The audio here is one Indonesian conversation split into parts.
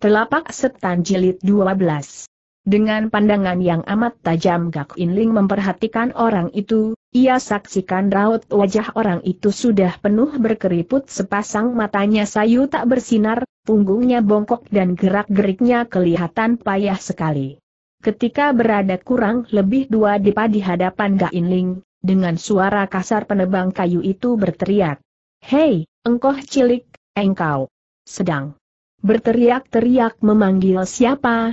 Telapak Setan Jilid 12 Dengan pandangan yang amat tajam Gak Inling memperhatikan orang itu, ia saksikan raut wajah orang itu sudah penuh berkeriput sepasang matanya sayu tak bersinar, punggungnya bongkok dan gerak-geriknya kelihatan payah sekali. Ketika berada kurang lebih dua depa di hadapan Gak Inling, dengan suara kasar penebang kayu itu berteriak. Hei, engkau cilik, engkau sedang berteriak-teriak memanggil siapa?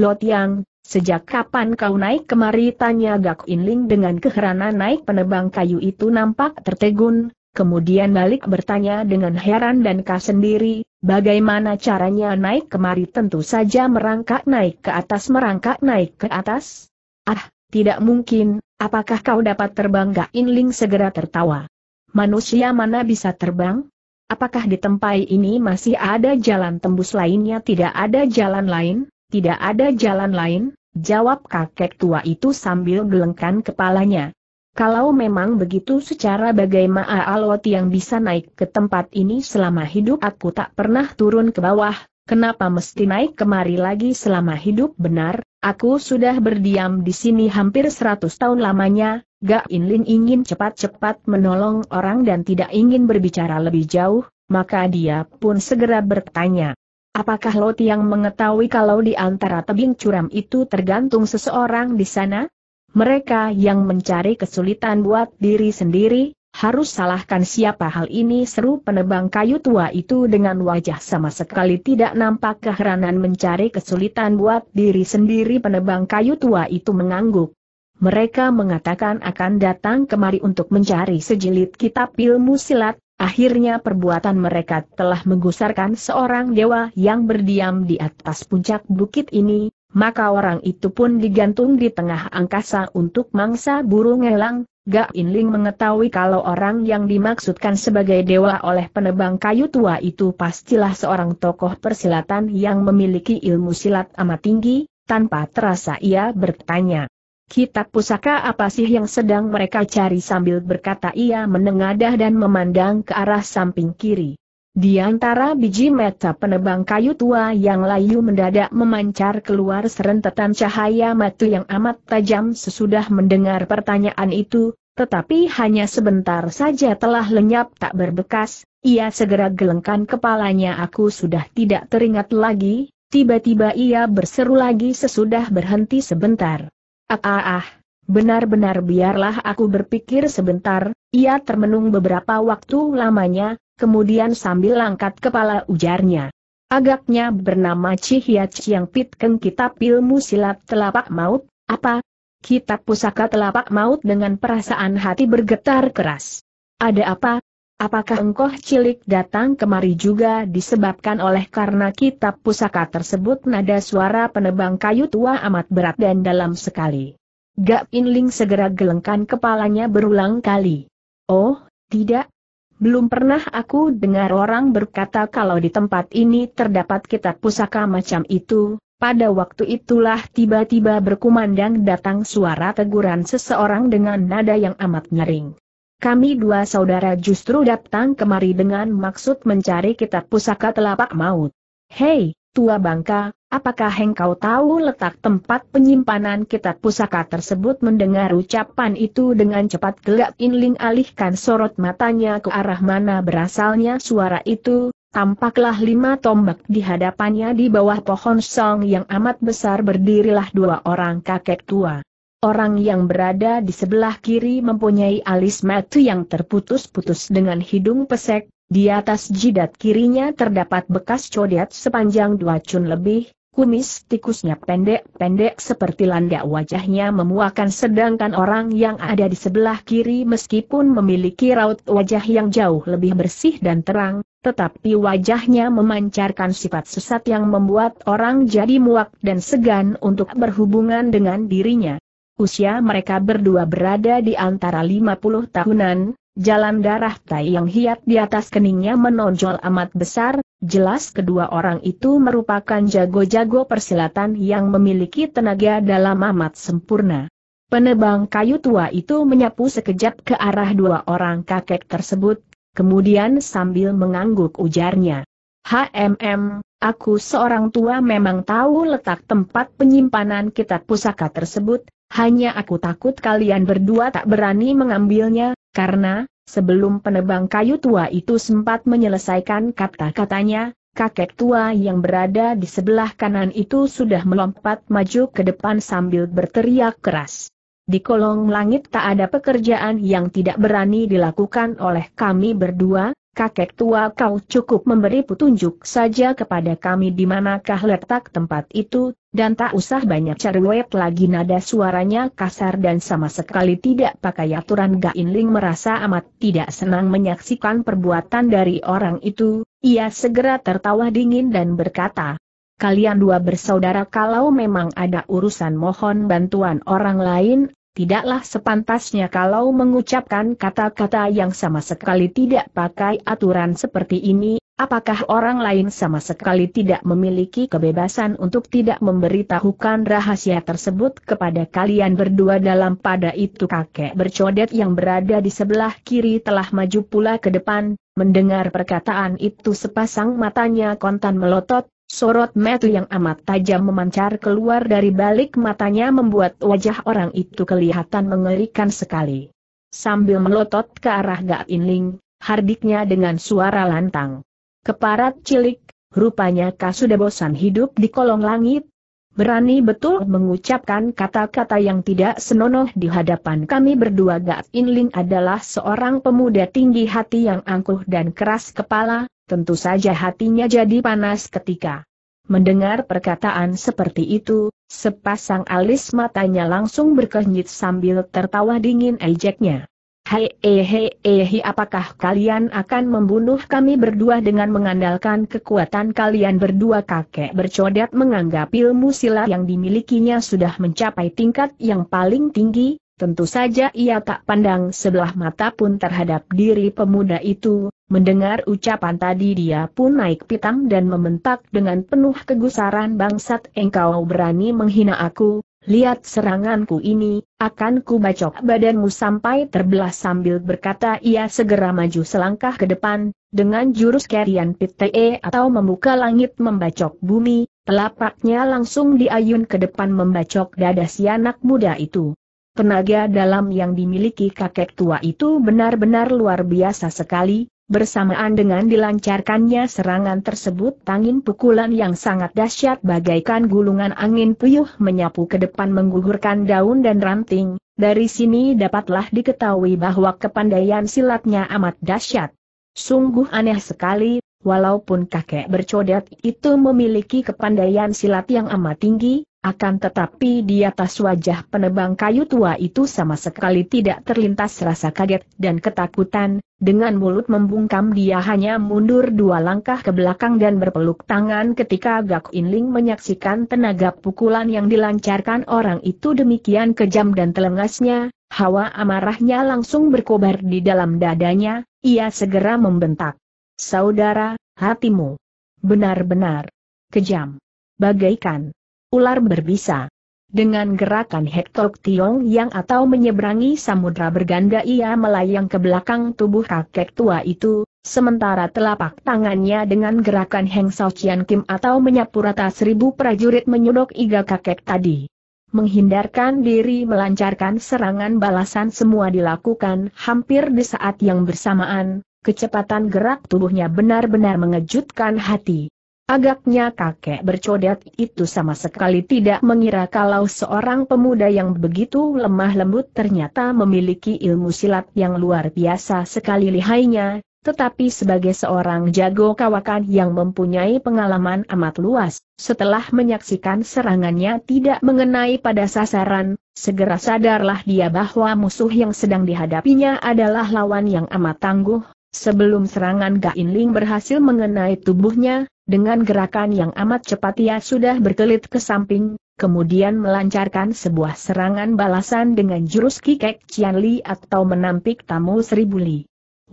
Lot yang, sejak kapan kau naik kemari? Tanya Gak In Ling dengan keheranan naik penebang kayu itu nampak tertegun, kemudian balik bertanya dengan heran dan sendiri, bagaimana caranya naik kemari? Tentu saja merangkak naik ke atas merangkak naik ke atas? Ah, tidak mungkin, apakah kau dapat terbang? Gak In Ling segera tertawa. Manusia mana bisa terbang? Apakah di tempat ini masih ada jalan tembus lainnya? Tidak ada jalan lain, tidak ada jalan lain, jawab kakek tua itu sambil gelengkan kepalanya. Kalau memang begitu secara bagaimana alot yang bisa naik ke tempat ini selama hidup aku tak pernah turun ke bawah, kenapa mesti naik kemari lagi selama hidup benar, aku sudah berdiam di sini hampir 100 tahun lamanya, Gak Inlin ingin cepat-cepat menolong orang dan tidak ingin berbicara lebih jauh, maka dia pun segera bertanya. Apakah Lot yang mengetahui kalau di antara tebing curam itu tergantung seseorang di sana? Mereka yang mencari kesulitan buat diri sendiri, harus salahkan siapa hal ini seru penebang kayu tua itu dengan wajah sama sekali tidak nampak keheranan mencari kesulitan buat diri sendiri penebang kayu tua itu mengangguk mereka mengatakan akan datang kemari untuk mencari sejilid kitab ilmu silat, akhirnya perbuatan mereka telah menggusarkan seorang dewa yang berdiam di atas puncak bukit ini, maka orang itu pun digantung di tengah angkasa untuk mangsa burung elang. Gak Inling mengetahui kalau orang yang dimaksudkan sebagai dewa oleh penebang kayu tua itu pastilah seorang tokoh persilatan yang memiliki ilmu silat amat tinggi, tanpa terasa ia bertanya. Kitab pusaka apa sih yang sedang mereka cari sambil berkata ia menengadah dan memandang ke arah samping kiri. Di antara biji mata penebang kayu tua yang layu mendadak memancar keluar serentetan cahaya mata yang amat tajam sesudah mendengar pertanyaan itu, tetapi hanya sebentar saja telah lenyap tak berbekas, ia segera gelengkan kepalanya aku sudah tidak teringat lagi, tiba-tiba ia berseru lagi sesudah berhenti sebentar. Ah ah ah, benar-benar biarlah aku berpikir sebentar, ia termenung beberapa waktu lamanya, kemudian sambil angkat kepala ujarnya. Agaknya bernama Cihia Chiang Pit Keng Kitab Ilmu Silat Telapak Maut, apa? Kitab Pusaka Telapak Maut dengan perasaan hati bergetar keras. Ada apa, Apakah engkau cilik datang kemari juga disebabkan oleh karena kitab pusaka tersebut nada suara penebang kayu tua amat berat dan dalam sekali. Gak Inling segera gelengkan kepalanya berulang kali. Oh, tidak. Belum pernah aku dengar orang berkata kalau di tempat ini terdapat kitab pusaka macam itu, pada waktu itulah tiba-tiba berkumandang datang suara teguran seseorang dengan nada yang amat ngering. Kami dua saudara justru datang kemari dengan maksud mencari kitab pusaka telapak maut. Hei, tua bangka, apakah engkau tahu letak tempat penyimpanan kitab pusaka tersebut mendengar ucapan itu dengan cepat gelap Inling alihkan sorot matanya ke arah mana berasalnya suara itu, Tampaklah lima tombak di hadapannya di bawah pohon song yang amat besar berdirilah dua orang kakek tua. Orang yang berada di sebelah kiri mempunyai alis mata yang terputus-putus dengan hidung pesek, di atas jidat kirinya terdapat bekas codet sepanjang dua cun lebih, kumis tikusnya pendek-pendek seperti landak wajahnya memuakan sedangkan orang yang ada di sebelah kiri meskipun memiliki raut wajah yang jauh lebih bersih dan terang, tetapi wajahnya memancarkan sifat sesat yang membuat orang jadi muak dan segan untuk berhubungan dengan dirinya. Usia mereka berdua berada di antara 50 tahunan, jalan darah tai yang hiat di atas keningnya menonjol amat besar, jelas kedua orang itu merupakan jago-jago persilatan yang memiliki tenaga dalam amat sempurna. Penebang kayu tua itu menyapu sekejap ke arah dua orang kakek tersebut, kemudian sambil mengangguk ujarnya. HMM, aku seorang tua memang tahu letak tempat penyimpanan kitab pusaka tersebut, hanya aku takut kalian berdua tak berani mengambilnya, karena, sebelum penebang kayu tua itu sempat menyelesaikan kata-katanya, kakek tua yang berada di sebelah kanan itu sudah melompat maju ke depan sambil berteriak keras. Di kolong langit tak ada pekerjaan yang tidak berani dilakukan oleh kami berdua, kakek tua kau cukup memberi petunjuk saja kepada kami di manakah letak tempat itu, dan tak usah banyak cerwet lagi nada suaranya kasar dan sama sekali tidak pakai aturan Gain Ling merasa amat tidak senang menyaksikan perbuatan dari orang itu, ia segera tertawa dingin dan berkata, Kalian dua bersaudara kalau memang ada urusan mohon bantuan orang lain, tidaklah sepantasnya kalau mengucapkan kata-kata yang sama sekali tidak pakai aturan seperti ini, apakah orang lain sama sekali tidak memiliki kebebasan untuk tidak memberitahukan rahasia tersebut kepada kalian berdua dalam pada itu kakek bercodet yang berada di sebelah kiri telah maju pula ke depan, mendengar perkataan itu sepasang matanya kontan melotot, Sorot mata yang amat tajam memancar keluar dari balik matanya membuat wajah orang itu kelihatan mengerikan sekali. Sambil melotot ke arah Gak Inling, hardiknya dengan suara lantang. Keparat cilik, rupanya kau sudah bosan hidup di kolong langit. Berani betul mengucapkan kata-kata yang tidak senonoh di hadapan kami berdua Gak Inling adalah seorang pemuda tinggi hati yang angkuh dan keras kepala, tentu saja hatinya jadi panas ketika mendengar perkataan seperti itu, sepasang alis matanya langsung berkenyit sambil tertawa dingin ejeknya. Hei eh, hei eh, hei apakah kalian akan membunuh kami berdua dengan mengandalkan kekuatan kalian berdua kakek bercodet menganggap ilmu silat yang dimilikinya sudah mencapai tingkat yang paling tinggi, tentu saja ia tak pandang sebelah mata pun terhadap diri pemuda itu, Mendengar ucapan tadi dia pun naik pitam dan mementak dengan penuh kegusaran bangsat engkau berani menghina aku, lihat seranganku ini, akan ku bacok badanmu sampai terbelah sambil berkata ia segera maju selangkah ke depan, dengan jurus kerian pite atau membuka langit membacok bumi, telapaknya langsung diayun ke depan membacok dada si anak muda itu. Tenaga dalam yang dimiliki kakek tua itu benar-benar luar biasa sekali, Bersamaan dengan dilancarkannya serangan tersebut angin pukulan yang sangat dahsyat bagaikan gulungan angin puyuh menyapu ke depan menggugurkan daun dan ranting, dari sini dapatlah diketahui bahwa kepandaian silatnya amat dahsyat. Sungguh aneh sekali, walaupun kakek bercodet itu memiliki kepandaian silat yang amat tinggi, akan tetapi di atas wajah penebang kayu tua itu sama sekali tidak terlintas rasa kaget dan ketakutan, dengan mulut membungkam dia hanya mundur dua langkah ke belakang dan berpeluk tangan ketika Gak Inling menyaksikan tenaga pukulan yang dilancarkan orang itu demikian kejam dan telengasnya, hawa amarahnya langsung berkobar di dalam dadanya, ia segera membentak. Saudara, hatimu benar-benar kejam. Bagaikan ular berbisa. Dengan gerakan Hektok Tiong yang atau menyeberangi samudra berganda ia melayang ke belakang tubuh kakek tua itu, sementara telapak tangannya dengan gerakan Heng Sao Cian Kim atau menyapu rata seribu prajurit menyodok iga kakek tadi. Menghindarkan diri melancarkan serangan balasan semua dilakukan hampir di saat yang bersamaan, kecepatan gerak tubuhnya benar-benar mengejutkan hati. Agaknya kakek bercodet itu sama sekali tidak mengira kalau seorang pemuda yang begitu lemah lembut ternyata memiliki ilmu silat yang luar biasa sekali lihainya, tetapi sebagai seorang jago kawakan yang mempunyai pengalaman amat luas, setelah menyaksikan serangannya tidak mengenai pada sasaran, segera sadarlah dia bahwa musuh yang sedang dihadapinya adalah lawan yang amat tangguh, Sebelum serangan Gain Ling berhasil mengenai tubuhnya, dengan gerakan yang amat cepat ia sudah berkelit ke samping, kemudian melancarkan sebuah serangan balasan dengan jurus kikek cianli atau menampik tamu seribu li.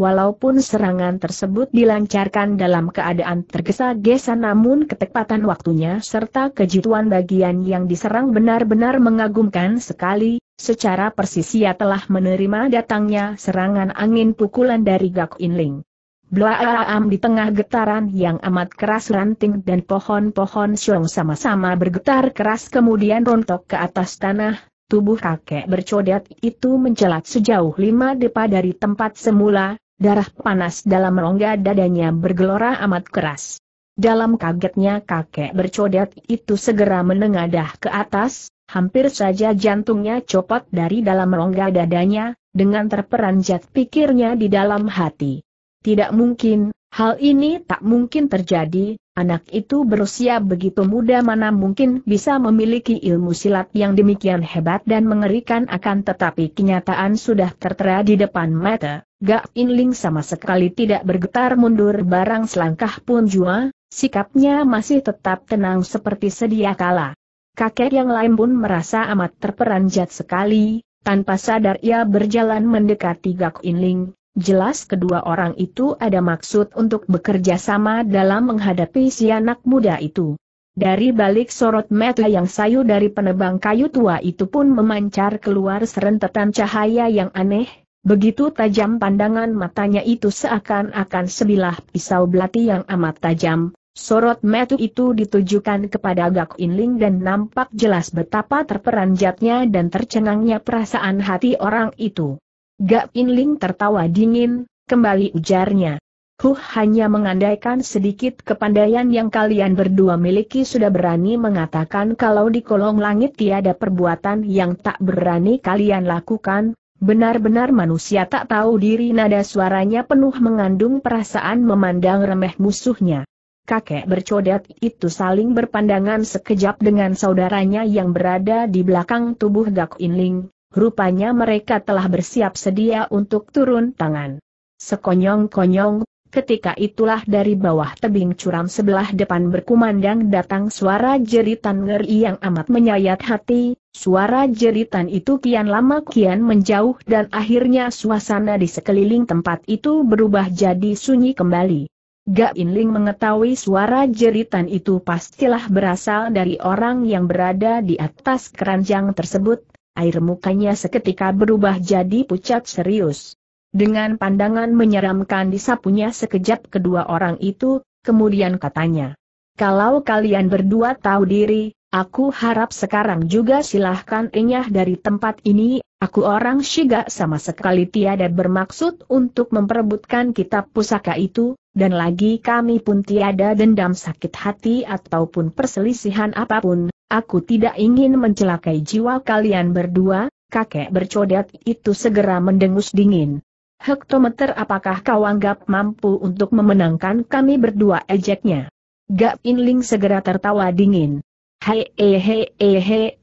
Walaupun serangan tersebut dilancarkan dalam keadaan tergesa-gesa namun ketepatan waktunya serta kejituan bagian yang diserang benar-benar mengagumkan sekali, secara persis ia telah menerima datangnya serangan angin pukulan dari Gak Inling. Blaam di tengah getaran yang amat keras ranting dan pohon-pohon siung sama-sama bergetar keras kemudian rontok ke atas tanah, tubuh kakek bercodet itu mencelat sejauh lima depa dari tempat semula, darah panas dalam rongga dadanya bergelora amat keras. Dalam kagetnya kakek bercodet itu segera menengadah ke atas, hampir saja jantungnya copot dari dalam rongga dadanya, dengan terperanjat pikirnya di dalam hati. Tidak mungkin, hal ini tak mungkin terjadi, anak itu berusia begitu muda mana mungkin bisa memiliki ilmu silat yang demikian hebat dan mengerikan akan tetapi kenyataan sudah tertera di depan mata. Gak Inling sama sekali tidak bergetar mundur barang selangkah pun jua, sikapnya masih tetap tenang seperti sedia kala. Kakek yang lain pun merasa amat terperanjat sekali, tanpa sadar ia berjalan mendekati Gak Inling, Jelas kedua orang itu ada maksud untuk bekerja sama dalam menghadapi si anak muda itu. Dari balik sorot mata yang sayu dari penebang kayu tua itu pun memancar keluar serentetan cahaya yang aneh, begitu tajam pandangan matanya itu seakan-akan sebilah pisau belati yang amat tajam. Sorot mata itu ditujukan kepada Gak Inling dan nampak jelas betapa terperanjatnya dan tercengangnya perasaan hati orang itu. Gak Inling tertawa dingin, kembali ujarnya. Huh hanya mengandaikan sedikit kepandaian yang kalian berdua miliki sudah berani mengatakan kalau di kolong langit tiada perbuatan yang tak berani kalian lakukan, benar-benar manusia tak tahu diri nada suaranya penuh mengandung perasaan memandang remeh musuhnya. Kakek bercodat itu saling berpandangan sekejap dengan saudaranya yang berada di belakang tubuh Gak Inling, Rupanya mereka telah bersiap sedia untuk turun tangan. Sekonyong-konyong, ketika itulah dari bawah tebing curam sebelah depan berkumandang datang suara jeritan ngeri yang amat menyayat hati, suara jeritan itu kian lama kian menjauh dan akhirnya suasana di sekeliling tempat itu berubah jadi sunyi kembali. Gak Inling mengetahui suara jeritan itu pastilah berasal dari orang yang berada di atas keranjang tersebut, air mukanya seketika berubah jadi pucat serius. Dengan pandangan menyeramkan disapunya sekejap kedua orang itu, kemudian katanya. Kalau kalian berdua tahu diri, aku harap sekarang juga silahkan enyah dari tempat ini, Aku orang Shiga sama sekali tiada bermaksud untuk memperebutkan kitab pusaka itu, dan lagi kami pun tiada dendam sakit hati ataupun perselisihan apapun, aku tidak ingin mencelakai jiwa kalian berdua, kakek bercodet itu segera mendengus dingin. Hektometer apakah kau anggap mampu untuk memenangkan kami berdua ejeknya? Gap Inling segera tertawa dingin. Hehehehehe,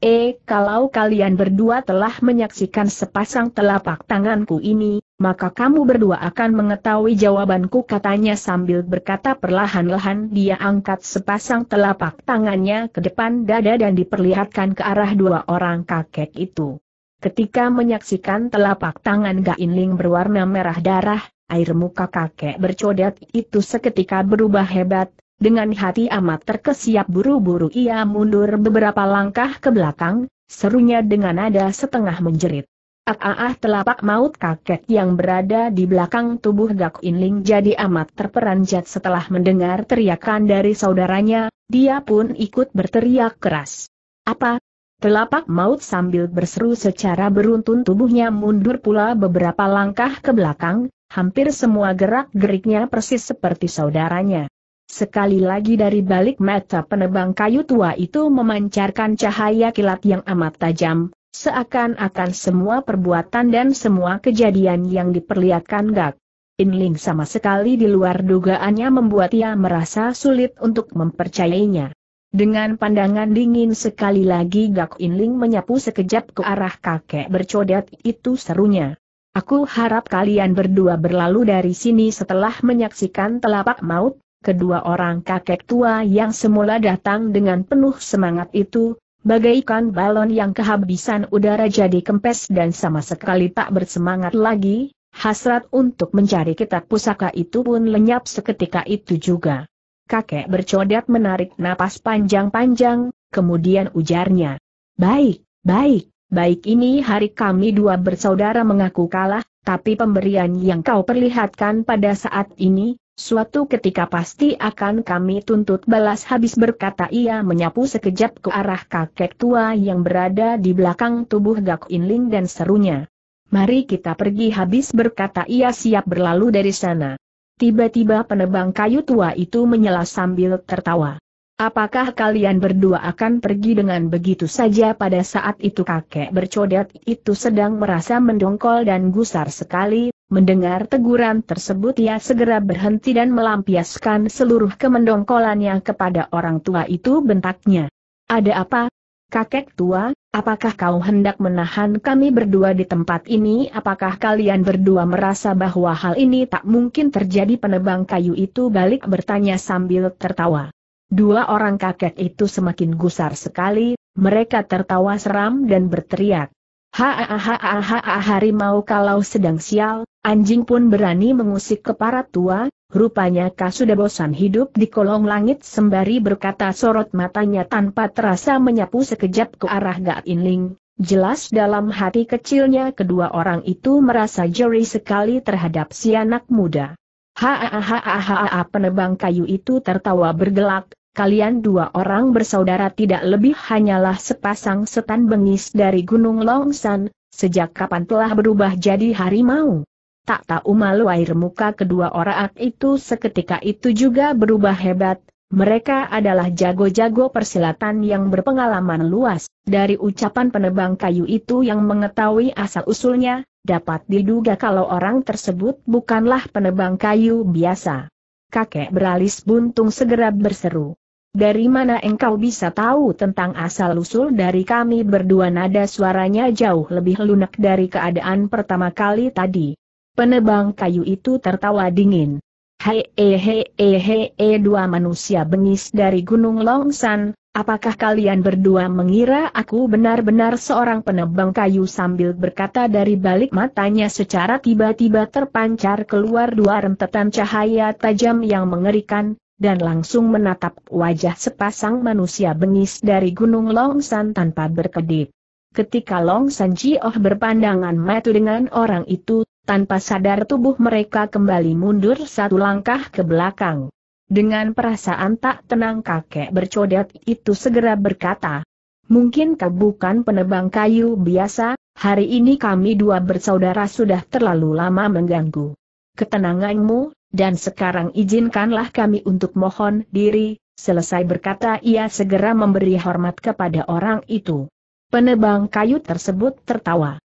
kalau kalian berdua telah menyaksikan sepasang telapak tanganku ini, maka kamu berdua akan mengetahui jawabanku katanya sambil berkata perlahan-lahan dia angkat sepasang telapak tangannya ke depan dada dan diperlihatkan ke arah dua orang kakek itu. Ketika menyaksikan telapak tangan Gainling berwarna merah darah, air muka kakek bercodet itu seketika berubah hebat, dengan hati amat terkesiap buru-buru ia mundur beberapa langkah ke belakang, serunya dengan nada setengah menjerit. Ah, ah, ah telapak maut kakek yang berada di belakang tubuh Gak Inling jadi amat terperanjat setelah mendengar teriakan dari saudaranya, dia pun ikut berteriak keras. Apa? Telapak maut sambil berseru secara beruntun tubuhnya mundur pula beberapa langkah ke belakang, hampir semua gerak-geriknya persis seperti saudaranya. Sekali lagi dari balik mata penebang kayu tua itu memancarkan cahaya kilat yang amat tajam, seakan-akan semua perbuatan dan semua kejadian yang diperlihatkan Gak Inling sama sekali di luar dugaannya membuat ia merasa sulit untuk mempercayainya. Dengan pandangan dingin sekali lagi Gak Inling menyapu sekejap ke arah kakek bercodet itu serunya. Aku harap kalian berdua berlalu dari sini setelah menyaksikan telapak maut, kedua orang kakek tua yang semula datang dengan penuh semangat itu, bagaikan balon yang kehabisan udara jadi kempes dan sama sekali tak bersemangat lagi, hasrat untuk mencari kitab pusaka itu pun lenyap seketika itu juga. Kakek bercodat menarik napas panjang-panjang, kemudian ujarnya. Baik, baik, baik ini hari kami dua bersaudara mengaku kalah, tapi pemberian yang kau perlihatkan pada saat ini, Suatu ketika pasti akan kami tuntut balas habis berkata ia menyapu sekejap ke arah kakek tua yang berada di belakang tubuh Gak Inling dan serunya. Mari kita pergi habis berkata ia siap berlalu dari sana. Tiba-tiba penebang kayu tua itu menyela sambil tertawa. Apakah kalian berdua akan pergi dengan begitu saja pada saat itu kakek bercodet itu sedang merasa mendongkol dan gusar sekali, Mendengar teguran tersebut ia segera berhenti dan melampiaskan seluruh kemendongkolannya kepada orang tua itu bentaknya. Ada apa? Kakek tua, apakah kau hendak menahan kami berdua di tempat ini? Apakah kalian berdua merasa bahwa hal ini tak mungkin terjadi penebang kayu itu balik bertanya sambil tertawa. Dua orang kakek itu semakin gusar sekali, mereka tertawa seram dan berteriak. Ha ha ha ha ha harimau kalau sedang sial, Anjing pun berani mengusik ke para tua, rupanya kau sudah bosan hidup di kolong langit sembari berkata sorot matanya tanpa terasa menyapu sekejap ke arah Gak Inling. Jelas dalam hati kecilnya kedua orang itu merasa jeri sekali terhadap si anak muda. Hahaha penebang kayu itu tertawa bergelak, kalian dua orang bersaudara tidak lebih hanyalah sepasang setan bengis dari Gunung Longsan, sejak kapan telah berubah jadi harimau? Tak tahu malu air muka kedua orang itu seketika itu juga berubah hebat, mereka adalah jago-jago persilatan yang berpengalaman luas. Dari ucapan penebang kayu itu yang mengetahui asal-usulnya, dapat diduga kalau orang tersebut bukanlah penebang kayu biasa. Kakek beralis buntung segera berseru. Dari mana engkau bisa tahu tentang asal-usul dari kami berdua nada suaranya jauh lebih lunak dari keadaan pertama kali tadi. Penebang kayu itu tertawa dingin. Hei he he he dua manusia bengis dari Gunung Longsan, apakah kalian berdua mengira aku benar-benar seorang penebang kayu sambil berkata dari balik matanya secara tiba-tiba terpancar keluar dua rentetan cahaya tajam yang mengerikan, dan langsung menatap wajah sepasang manusia bengis dari Gunung Longsan tanpa berkedip. Ketika Long San Ji Oh berpandangan mata dengan orang itu, tanpa sadar tubuh mereka kembali mundur satu langkah ke belakang. Dengan perasaan tak tenang kakek bercodet itu segera berkata, Mungkin kau bukan penebang kayu biasa, hari ini kami dua bersaudara sudah terlalu lama mengganggu ketenanganmu, dan sekarang izinkanlah kami untuk mohon diri, selesai berkata ia segera memberi hormat kepada orang itu. Penebang kayu tersebut tertawa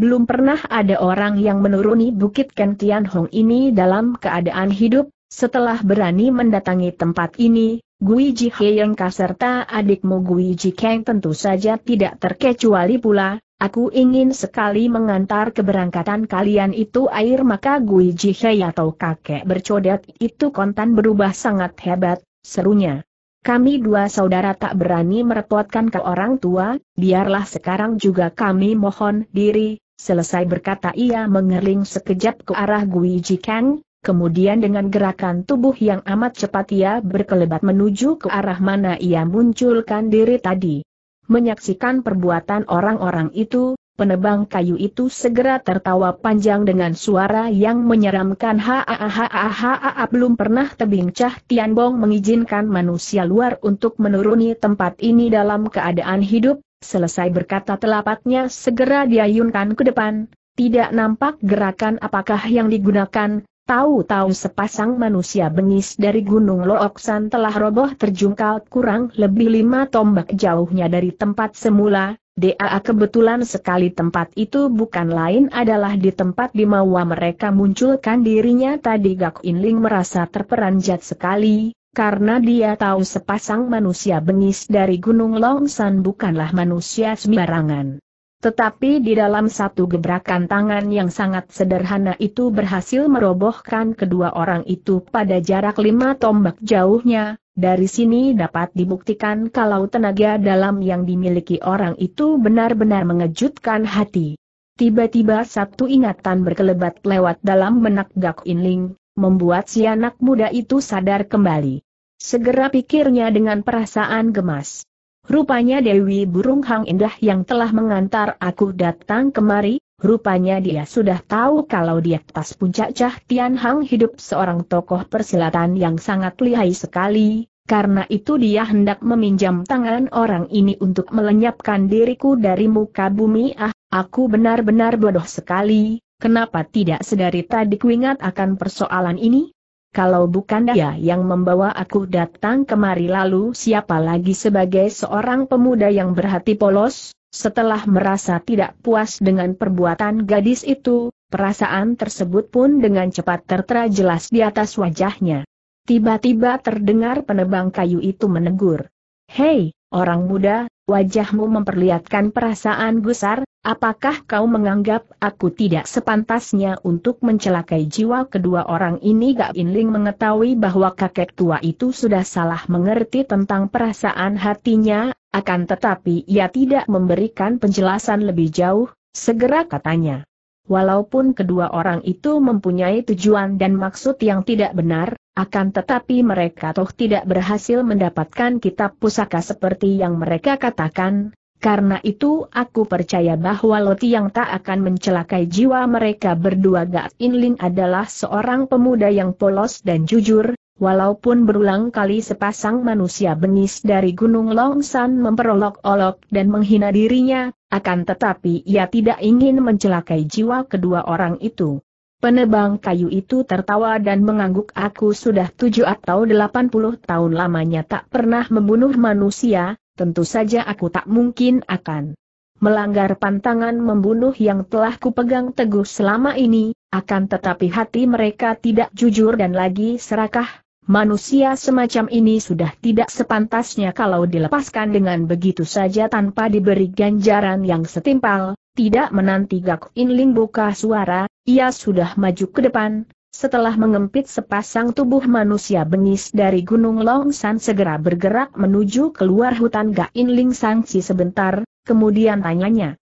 belum pernah ada orang yang menuruni Bukit Kentian Hong ini dalam keadaan hidup, setelah berani mendatangi tempat ini, Gui Ji yang kaserta adikmu Gui Ji Kang tentu saja tidak terkecuali pula, Aku ingin sekali mengantar keberangkatan kalian itu air maka Gui Jihei atau kakek bercodat itu kontan berubah sangat hebat, serunya. Kami dua saudara tak berani merepotkan ke orang tua, biarlah sekarang juga kami mohon diri, Selesai berkata ia mengerling sekejap ke arah Gui Ji Kang, kemudian dengan gerakan tubuh yang amat cepat ia berkelebat menuju ke arah mana ia munculkan diri tadi. Menyaksikan perbuatan orang-orang itu, penebang kayu itu segera tertawa panjang dengan suara yang menyeramkan ha ha ha ha belum pernah tebing Cah Bong mengizinkan manusia luar untuk menuruni tempat ini dalam keadaan hidup, Selesai berkata telapaknya segera diayunkan ke depan, tidak nampak gerakan apakah yang digunakan, tahu-tahu sepasang manusia bengis dari Gunung Looksan telah roboh terjungkal kurang lebih lima tombak jauhnya dari tempat semula, DAA kebetulan sekali tempat itu bukan lain adalah di tempat di Mawa mereka munculkan dirinya tadi Gak Inling merasa terperanjat sekali, karena dia tahu sepasang manusia bengis dari Gunung Longsan bukanlah manusia sembarangan. Tetapi di dalam satu gebrakan tangan yang sangat sederhana itu berhasil merobohkan kedua orang itu pada jarak lima tombak jauhnya, dari sini dapat dibuktikan kalau tenaga dalam yang dimiliki orang itu benar-benar mengejutkan hati. Tiba-tiba satu ingatan berkelebat lewat dalam benak Gak Inling, membuat si anak muda itu sadar kembali. Segera pikirnya dengan perasaan gemas. Rupanya Dewi Burung Hang Indah yang telah mengantar aku datang kemari, rupanya dia sudah tahu kalau di atas puncak Cah Tian Hang hidup seorang tokoh persilatan yang sangat lihai sekali, karena itu dia hendak meminjam tangan orang ini untuk melenyapkan diriku dari muka bumi ah, aku benar-benar bodoh sekali, Kenapa tidak sedari tadi kuingat akan persoalan ini? Kalau bukan dia yang membawa aku datang kemari lalu siapa lagi sebagai seorang pemuda yang berhati polos? Setelah merasa tidak puas dengan perbuatan gadis itu, perasaan tersebut pun dengan cepat tertera jelas di atas wajahnya. Tiba-tiba terdengar penebang kayu itu menegur. Hei, Orang muda, wajahmu memperlihatkan perasaan gusar, apakah kau menganggap aku tidak sepantasnya untuk mencelakai jiwa kedua orang ini? Gak Inling mengetahui bahwa kakek tua itu sudah salah mengerti tentang perasaan hatinya, akan tetapi ia tidak memberikan penjelasan lebih jauh, segera katanya. Walaupun kedua orang itu mempunyai tujuan dan maksud yang tidak benar, akan tetapi mereka toh tidak berhasil mendapatkan kitab pusaka seperti yang mereka katakan, karena itu aku percaya bahwa Loti yang tak akan mencelakai jiwa mereka berdua Gat Inling adalah seorang pemuda yang polos dan jujur, Walaupun berulang kali sepasang manusia bengis dari Gunung Longsan memperolok-olok dan menghina dirinya, akan tetapi ia tidak ingin mencelakai jiwa kedua orang itu. Penebang kayu itu tertawa dan mengangguk aku sudah tujuh atau delapan puluh tahun lamanya tak pernah membunuh manusia, tentu saja aku tak mungkin akan melanggar pantangan membunuh yang telah kupegang teguh selama ini, akan tetapi hati mereka tidak jujur dan lagi serakah, Manusia semacam ini sudah tidak sepantasnya kalau dilepaskan dengan begitu saja tanpa diberi ganjaran yang setimpal, tidak menanti Gak Inling buka suara, ia sudah maju ke depan, setelah mengempit sepasang tubuh manusia bengis dari Gunung Longsan segera bergerak menuju keluar hutan Gak Inling Sangsi sebentar, kemudian tanyanya.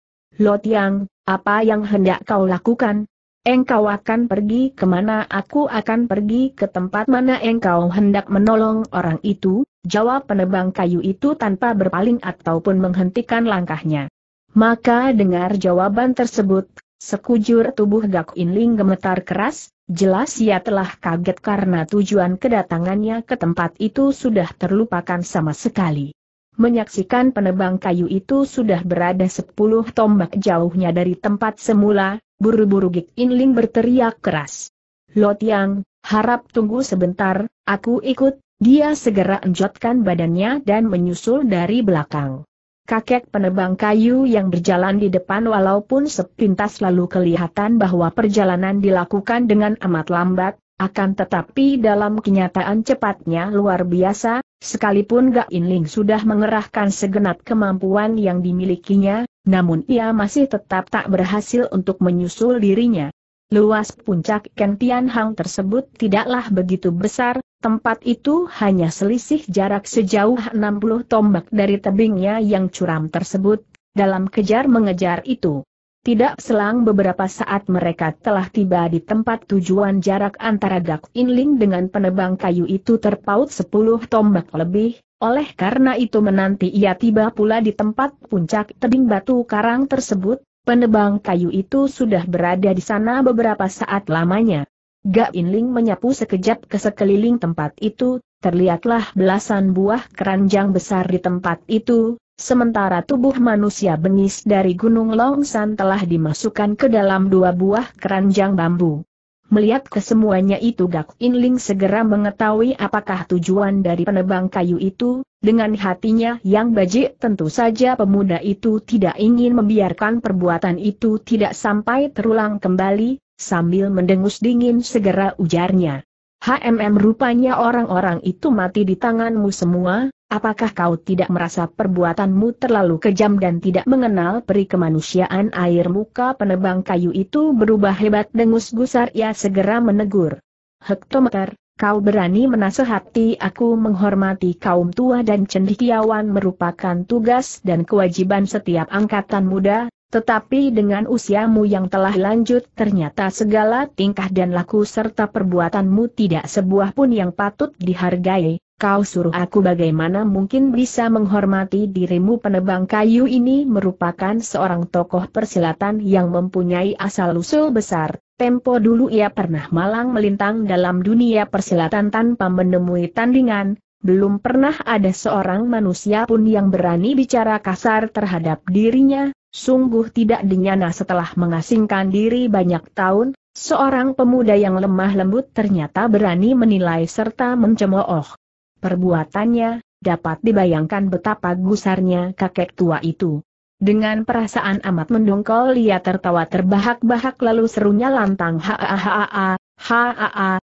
yang, apa yang hendak kau lakukan? Engkau akan pergi kemana aku akan pergi ke tempat mana engkau hendak menolong orang itu, jawab penebang kayu itu tanpa berpaling ataupun menghentikan langkahnya. Maka dengar jawaban tersebut, sekujur tubuh Gak Inling gemetar keras, jelas ia telah kaget karena tujuan kedatangannya ke tempat itu sudah terlupakan sama sekali. Menyaksikan penebang kayu itu sudah berada sepuluh tombak jauhnya dari tempat semula, Buru-buru Gik Inling berteriak keras. Lotiang, harap tunggu sebentar, aku ikut, dia segera enjotkan badannya dan menyusul dari belakang. Kakek penebang kayu yang berjalan di depan walaupun sepintas lalu kelihatan bahwa perjalanan dilakukan dengan amat lambat, akan tetapi dalam kenyataan cepatnya luar biasa, Sekalipun Gak Inling sudah mengerahkan segenap kemampuan yang dimilikinya, namun ia masih tetap tak berhasil untuk menyusul dirinya. Luas puncak Kentian Hang tersebut tidaklah begitu besar, tempat itu hanya selisih jarak sejauh 60 tombak dari tebingnya yang curam tersebut, dalam kejar-mengejar itu. Tidak selang beberapa saat mereka telah tiba di tempat tujuan jarak antara Gak Inling dengan penebang kayu itu terpaut sepuluh tombak lebih, oleh karena itu menanti ia tiba pula di tempat puncak tebing batu karang tersebut, penebang kayu itu sudah berada di sana beberapa saat lamanya. Gak Inling menyapu sekejap ke sekeliling tempat itu, terlihatlah belasan buah keranjang besar di tempat itu, Sementara tubuh manusia bengis dari Gunung Longsan telah dimasukkan ke dalam dua buah keranjang bambu. Melihat kesemuanya itu Gak Inling segera mengetahui apakah tujuan dari penebang kayu itu, dengan hatinya yang bajik tentu saja pemuda itu tidak ingin membiarkan perbuatan itu tidak sampai terulang kembali, sambil mendengus dingin segera ujarnya. HMM rupanya orang-orang itu mati di tanganmu semua, apakah kau tidak merasa perbuatanmu terlalu kejam dan tidak mengenal peri kemanusiaan air muka penebang kayu itu berubah hebat dengus gusar ia segera menegur. Hektometer, kau berani menasehati aku menghormati kaum tua dan cendikiawan merupakan tugas dan kewajiban setiap angkatan muda, tetapi dengan usiamu yang telah lanjut ternyata segala tingkah dan laku serta perbuatanmu tidak sebuah pun yang patut dihargai, kau suruh aku bagaimana mungkin bisa menghormati dirimu penebang kayu ini merupakan seorang tokoh persilatan yang mempunyai asal-usul besar, tempo dulu ia pernah malang melintang dalam dunia persilatan tanpa menemui tandingan, belum pernah ada seorang manusia pun yang berani bicara kasar terhadap dirinya, Sungguh tidak dinyana setelah mengasingkan diri banyak tahun, seorang pemuda yang lemah lembut ternyata berani menilai serta mencemooh. Perbuatannya, dapat dibayangkan betapa gusarnya kakek tua itu. Dengan perasaan amat mendongkol ia tertawa terbahak-bahak lalu serunya lantang ha-ha-ha,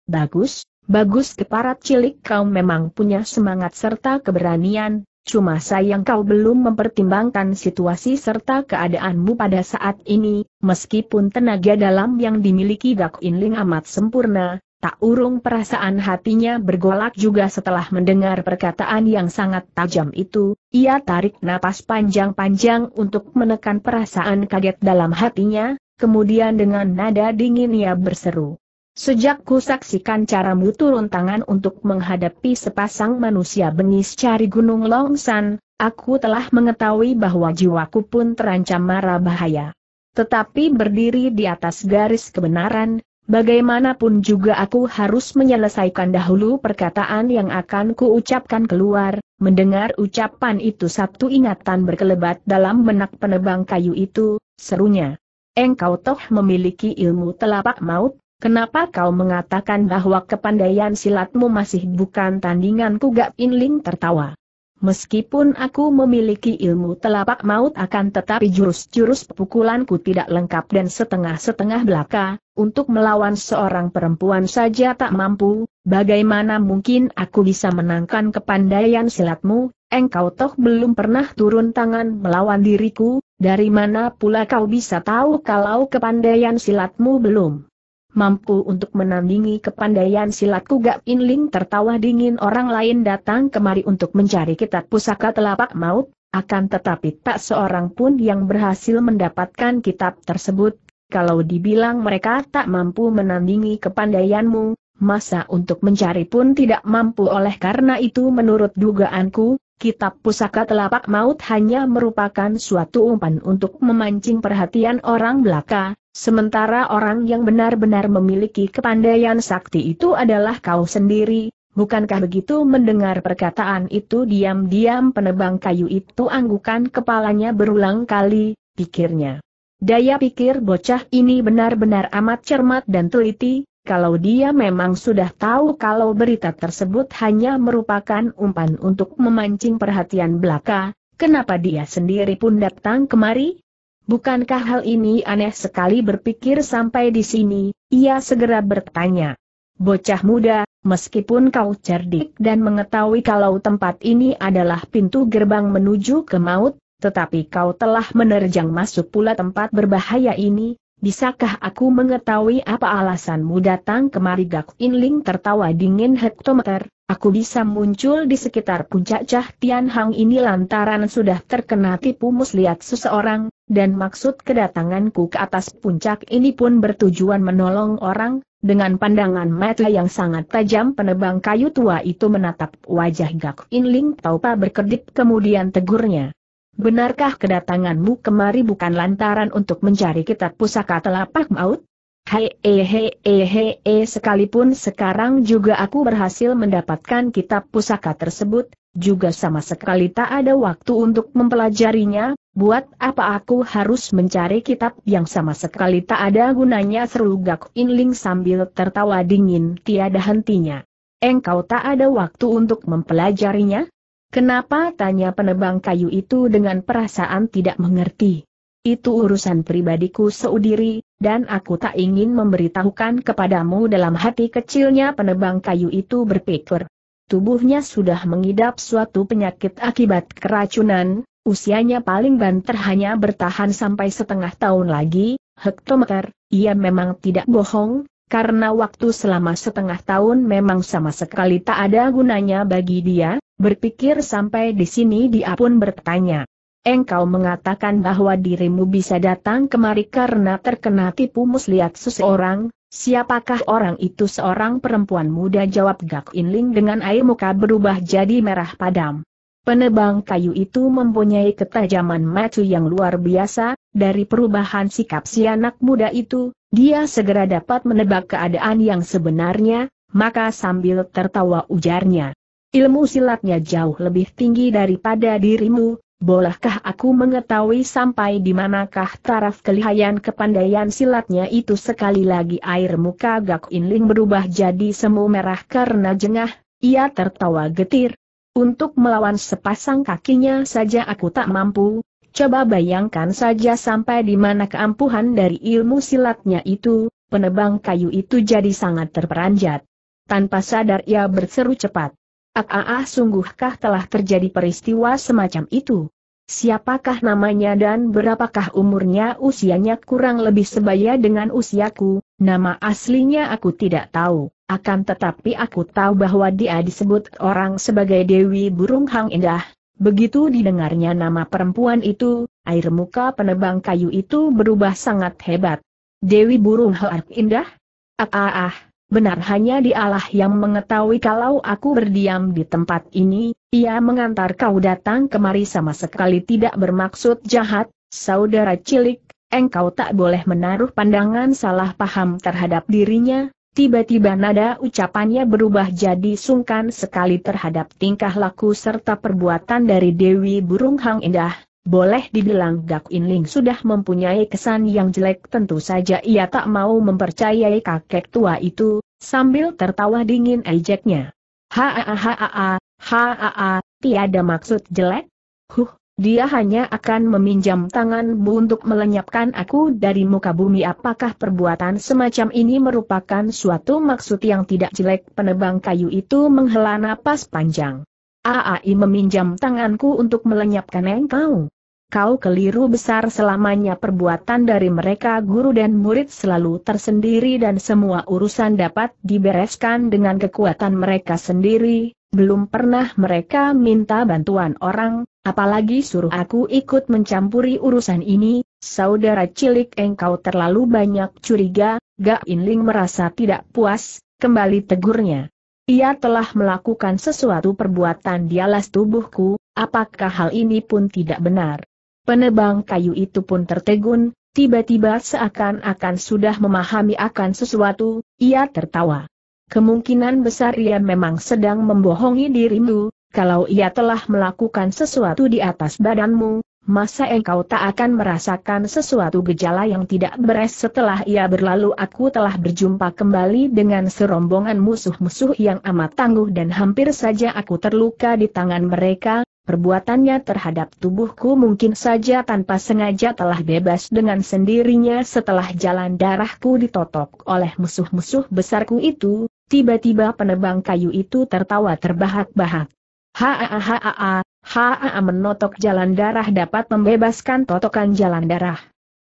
bagus, bagus keparat cilik kau memang punya semangat serta keberanian, Cuma sayang kau belum mempertimbangkan situasi serta keadaanmu pada saat ini, meskipun tenaga dalam yang dimiliki Dak Inling amat sempurna, tak urung perasaan hatinya bergolak juga setelah mendengar perkataan yang sangat tajam itu, ia tarik napas panjang-panjang untuk menekan perasaan kaget dalam hatinya, kemudian dengan nada dingin ia berseru. Sejak ku saksikan caramu turun tangan untuk menghadapi sepasang manusia bengis cari gunung Longsan, aku telah mengetahui bahwa jiwaku pun terancam marah bahaya. Tetapi berdiri di atas garis kebenaran, bagaimanapun juga aku harus menyelesaikan dahulu perkataan yang akan kuucapkan keluar, mendengar ucapan itu satu ingatan berkelebat dalam benak penebang kayu itu, serunya. Engkau toh memiliki ilmu telapak maut, Kenapa kau mengatakan bahwa kepandaian silatmu masih bukan tandinganku Gak Inling tertawa. Meskipun aku memiliki ilmu telapak maut akan tetapi jurus-jurus pukulanku tidak lengkap dan setengah-setengah belaka, untuk melawan seorang perempuan saja tak mampu, bagaimana mungkin aku bisa menangkan kepandaian silatmu, engkau toh belum pernah turun tangan melawan diriku, dari mana pula kau bisa tahu kalau kepandaian silatmu belum mampu untuk menandingi kepandaian silatku Gak Inling tertawa dingin orang lain datang kemari untuk mencari kitab pusaka telapak maut, akan tetapi tak seorang pun yang berhasil mendapatkan kitab tersebut, kalau dibilang mereka tak mampu menandingi kepandaianmu, masa untuk mencari pun tidak mampu oleh karena itu menurut dugaanku, kitab pusaka telapak maut hanya merupakan suatu umpan untuk memancing perhatian orang belaka, sementara orang yang benar-benar memiliki kepandaian sakti itu adalah kau sendiri, Bukankah begitu mendengar perkataan itu diam-diam penebang kayu itu anggukan kepalanya berulang kali, pikirnya. Daya pikir bocah ini benar-benar amat cermat dan teliti, kalau dia memang sudah tahu kalau berita tersebut hanya merupakan umpan untuk memancing perhatian belaka, kenapa dia sendiri pun datang kemari? Bukankah hal ini aneh sekali berpikir sampai di sini, ia segera bertanya. Bocah muda, meskipun kau cerdik dan mengetahui kalau tempat ini adalah pintu gerbang menuju ke maut, tetapi kau telah menerjang masuk pula tempat berbahaya ini, Bisakah aku mengetahui apa alasanmu datang kemari Gak Inling tertawa dingin hektometer, aku bisa muncul di sekitar puncak Cah Tian Hang ini lantaran sudah terkena tipu muslihat seseorang, dan maksud kedatanganku ke atas puncak ini pun bertujuan menolong orang, dengan pandangan mata yang sangat tajam penebang kayu tua itu menatap wajah Gak Inling Taupa berkedip kemudian tegurnya. Benarkah kedatanganmu kemari bukan lantaran untuk mencari kitab pusaka telapak maut? Hei eh, eh, eh, sekalipun sekarang juga aku berhasil mendapatkan kitab pusaka tersebut, juga sama sekali tak ada waktu untuk mempelajarinya, buat apa aku harus mencari kitab yang sama sekali tak ada gunanya seru Inling sambil tertawa dingin tiada hentinya. Engkau tak ada waktu untuk mempelajarinya? Kenapa tanya penebang kayu itu dengan perasaan tidak mengerti? Itu urusan pribadiku seudiri, dan aku tak ingin memberitahukan kepadamu dalam hati kecilnya penebang kayu itu berpikir. Tubuhnya sudah mengidap suatu penyakit akibat keracunan, usianya paling banter hanya bertahan sampai setengah tahun lagi, hektometer, ia memang tidak bohong, karena waktu selama setengah tahun memang sama sekali tak ada gunanya bagi dia, Berpikir sampai di sini dia pun bertanya. Engkau mengatakan bahwa dirimu bisa datang kemari karena terkena tipu muslihat seseorang, siapakah orang itu seorang perempuan muda jawab Gak Inling dengan air muka berubah jadi merah padam. Penebang kayu itu mempunyai ketajaman macu yang luar biasa, dari perubahan sikap si anak muda itu, dia segera dapat menebak keadaan yang sebenarnya, maka sambil tertawa ujarnya. Ilmu silatnya jauh lebih tinggi daripada dirimu, bolehkah aku mengetahui sampai di manakah taraf kelihayan kepandaian silatnya itu sekali lagi air muka Gak Inling berubah jadi semu merah karena jengah, ia tertawa getir. Untuk melawan sepasang kakinya saja aku tak mampu, Coba bayangkan saja sampai di mana keampuhan dari ilmu silatnya itu, penebang kayu itu jadi sangat terperanjat. Tanpa sadar ia berseru cepat. Ah, sungguhkah telah terjadi peristiwa semacam itu? Siapakah namanya dan berapakah umurnya usianya kurang lebih sebaya dengan usiaku, nama aslinya aku tidak tahu, akan tetapi aku tahu bahwa dia disebut orang sebagai Dewi Burung Hang Indah. Begitu didengarnya nama perempuan itu, air muka penebang kayu itu berubah sangat hebat. Dewi Burung Hang Indah? Ah ah ah, Benar hanya dialah yang mengetahui kalau aku berdiam di tempat ini, ia mengantar kau datang kemari sama sekali tidak bermaksud jahat, saudara cilik, engkau tak boleh menaruh pandangan salah paham terhadap dirinya, tiba-tiba nada ucapannya berubah jadi sungkan sekali terhadap tingkah laku serta perbuatan dari Dewi Burung Hang Indah, boleh dibilang Gak Inling sudah mempunyai kesan yang jelek tentu saja ia tak mau mempercayai kakek tua itu, sambil tertawa dingin ejeknya. ha-ha-ha, tiada maksud jelek? Huh, dia hanya akan meminjam tanganmu untuk melenyapkan aku dari muka bumi apakah perbuatan semacam ini merupakan suatu maksud yang tidak jelek penebang kayu itu menghela napas panjang. Aai meminjam tanganku untuk melenyapkan engkau kau keliru besar selamanya perbuatan dari mereka guru dan murid selalu tersendiri dan semua urusan dapat dibereskan dengan kekuatan mereka sendiri, belum pernah mereka minta bantuan orang, apalagi suruh aku ikut mencampuri urusan ini, saudara cilik engkau terlalu banyak curiga, Gak Inling merasa tidak puas, kembali tegurnya. Ia telah melakukan sesuatu perbuatan di alas tubuhku, apakah hal ini pun tidak benar? Penebang kayu itu pun tertegun, tiba-tiba seakan-akan sudah memahami akan sesuatu, ia tertawa. Kemungkinan besar ia memang sedang membohongi dirimu, kalau ia telah melakukan sesuatu di atas badanmu, masa engkau tak akan merasakan sesuatu gejala yang tidak beres setelah ia berlalu aku telah berjumpa kembali dengan serombongan musuh-musuh yang amat tangguh dan hampir saja aku terluka di tangan mereka, perbuatannya terhadap tubuhku mungkin saja tanpa sengaja telah bebas dengan sendirinya setelah jalan darahku ditotok oleh musuh-musuh besarku itu, tiba-tiba penebang kayu itu tertawa terbahak-bahak. Haa-haa-haa, haa menotok jalan darah dapat membebaskan totokan jalan darah.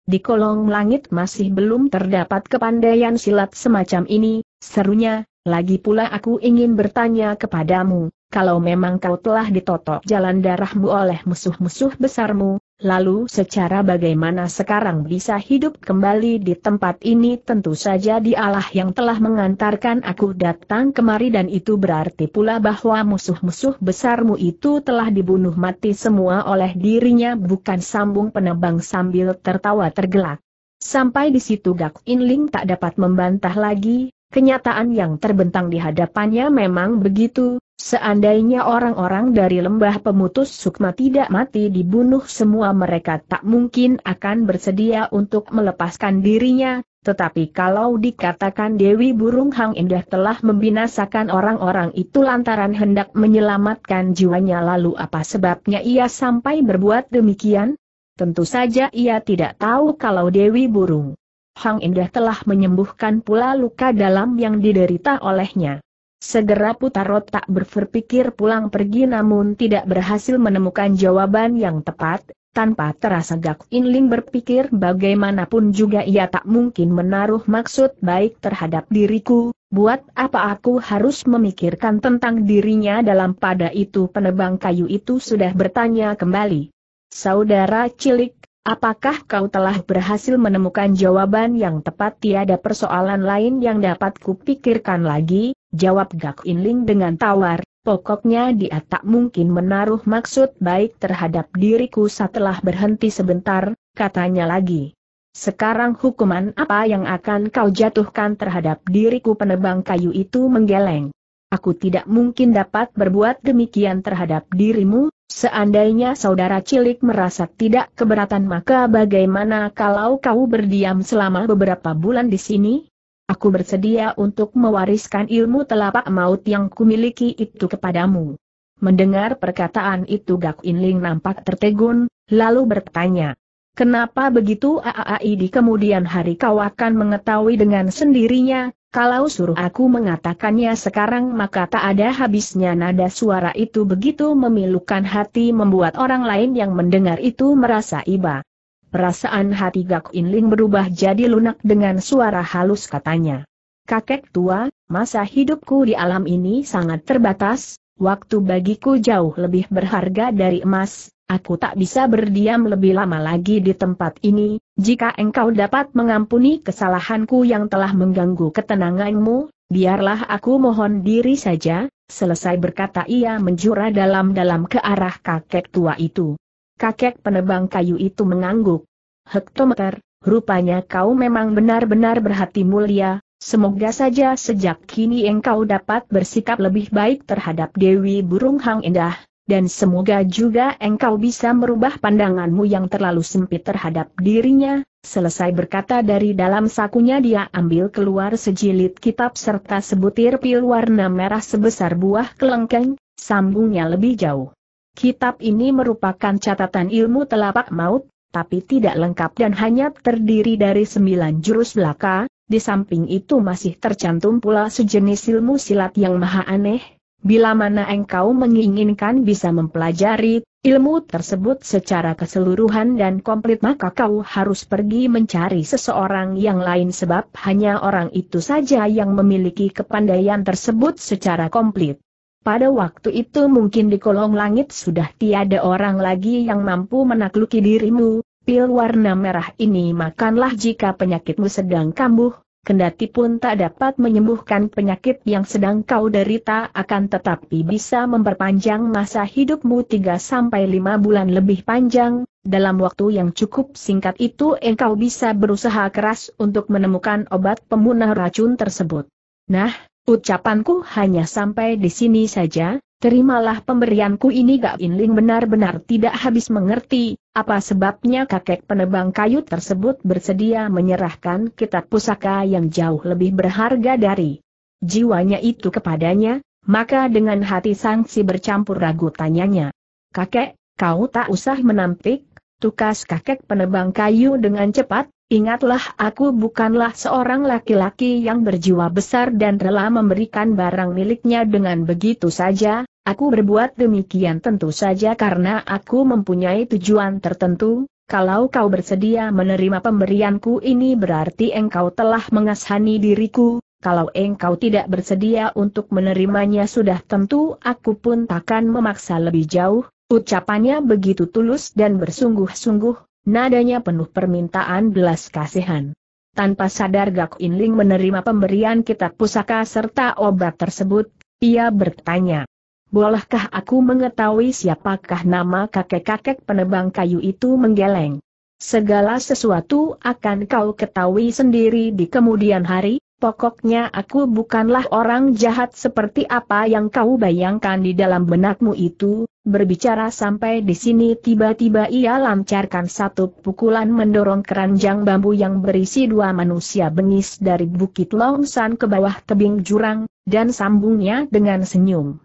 Di kolong langit masih belum terdapat kepandaian silat semacam ini, serunya, lagi pula aku ingin bertanya kepadamu, kalau memang kau telah ditotok jalan darahmu oleh musuh-musuh besarmu, Lalu secara bagaimana sekarang bisa hidup kembali di tempat ini tentu saja dialah yang telah mengantarkan aku datang kemari dan itu berarti pula bahwa musuh-musuh besarmu itu telah dibunuh mati semua oleh dirinya bukan sambung penebang sambil tertawa tergelak. Sampai di situ Gak Inling tak dapat membantah lagi, Kenyataan yang terbentang di hadapannya memang begitu, seandainya orang-orang dari lembah pemutus sukma tidak mati dibunuh semua mereka tak mungkin akan bersedia untuk melepaskan dirinya, tetapi kalau dikatakan Dewi Burung Hang Indah telah membinasakan orang-orang itu lantaran hendak menyelamatkan jiwanya lalu apa sebabnya ia sampai berbuat demikian? Tentu saja ia tidak tahu kalau Dewi Burung Hang Indah telah menyembuhkan pula luka dalam yang diderita olehnya. Segera putar otak berpikir pulang pergi namun tidak berhasil menemukan jawaban yang tepat, tanpa terasa Gak Inling berpikir bagaimanapun juga ia tak mungkin menaruh maksud baik terhadap diriku, buat apa aku harus memikirkan tentang dirinya dalam pada itu penebang kayu itu sudah bertanya kembali. Saudara cilik, Apakah kau telah berhasil menemukan jawaban yang tepat tiada persoalan lain yang dapat kupikirkan lagi, jawab Gak Inling dengan tawar, pokoknya dia tak mungkin menaruh maksud baik terhadap diriku setelah berhenti sebentar, katanya lagi. Sekarang hukuman apa yang akan kau jatuhkan terhadap diriku penebang kayu itu menggeleng. Aku tidak mungkin dapat berbuat demikian terhadap dirimu, Seandainya saudara cilik merasa tidak keberatan maka bagaimana kalau kau berdiam selama beberapa bulan di sini? Aku bersedia untuk mewariskan ilmu telapak maut yang kumiliki itu kepadamu. Mendengar perkataan itu Gak Ling nampak tertegun, lalu bertanya. Kenapa begitu Aaidi kemudian hari kau akan mengetahui dengan sendirinya, kalau suruh aku mengatakannya sekarang maka tak ada habisnya nada suara itu begitu memilukan hati membuat orang lain yang mendengar itu merasa iba. Perasaan hati Gak Inling berubah jadi lunak dengan suara halus katanya. Kakek tua, masa hidupku di alam ini sangat terbatas, waktu bagiku jauh lebih berharga dari emas, Aku tak bisa berdiam lebih lama lagi di tempat ini, jika engkau dapat mengampuni kesalahanku yang telah mengganggu ketenanganmu, biarlah aku mohon diri saja, selesai berkata ia menjura dalam-dalam ke arah kakek tua itu. Kakek penebang kayu itu mengangguk. Hektometer, rupanya kau memang benar-benar berhati mulia, Semoga saja sejak kini engkau dapat bersikap lebih baik terhadap Dewi Burung Hang Indah, dan semoga juga engkau bisa merubah pandanganmu yang terlalu sempit terhadap dirinya. Selesai berkata dari dalam sakunya dia ambil keluar sejilid kitab serta sebutir pil warna merah sebesar buah kelengkeng, sambungnya lebih jauh. Kitab ini merupakan catatan ilmu telapak maut, tapi tidak lengkap dan hanya terdiri dari sembilan jurus belaka, di samping itu masih tercantum pula sejenis ilmu silat yang maha aneh, Bila mana engkau menginginkan bisa mempelajari ilmu tersebut secara keseluruhan dan komplit maka kau harus pergi mencari seseorang yang lain sebab hanya orang itu saja yang memiliki kepandaian tersebut secara komplit. Pada waktu itu mungkin di kolong langit sudah tiada orang lagi yang mampu menakluki dirimu, pil warna merah ini makanlah jika penyakitmu sedang kambuh, kendati pun tak dapat menyembuhkan penyakit yang sedang kau derita akan tetapi bisa memperpanjang masa hidupmu 3-5 bulan lebih panjang, dalam waktu yang cukup singkat itu engkau bisa berusaha keras untuk menemukan obat pemunah racun tersebut. Nah, ucapanku hanya sampai di sini saja, Terimalah pemberianku ini Gak Inling benar-benar tidak habis mengerti, apa sebabnya kakek penebang kayu tersebut bersedia menyerahkan kitab pusaka yang jauh lebih berharga dari jiwanya itu kepadanya, maka dengan hati sangsi bercampur ragu tanyanya. Kakek, kau tak usah menampik, tukas kakek penebang kayu dengan cepat, ingatlah aku bukanlah seorang laki-laki yang berjiwa besar dan rela memberikan barang miliknya dengan begitu saja, Aku berbuat demikian tentu saja karena aku mempunyai tujuan tertentu, kalau kau bersedia menerima pemberianku ini berarti engkau telah mengasihani diriku, kalau engkau tidak bersedia untuk menerimanya sudah tentu aku pun takkan memaksa lebih jauh, ucapannya begitu tulus dan bersungguh-sungguh, nadanya penuh permintaan belas kasihan. Tanpa sadar Gak Inling menerima pemberian kitab pusaka serta obat tersebut, ia bertanya. Bolehkah aku mengetahui siapakah nama kakek-kakek penebang kayu itu menggeleng? Segala sesuatu akan kau ketahui sendiri di kemudian hari, pokoknya aku bukanlah orang jahat seperti apa yang kau bayangkan di dalam benakmu itu, berbicara sampai di sini tiba-tiba ia lancarkan satu pukulan mendorong keranjang bambu yang berisi dua manusia bengis dari Bukit Longsan ke bawah tebing jurang, dan sambungnya dengan senyum.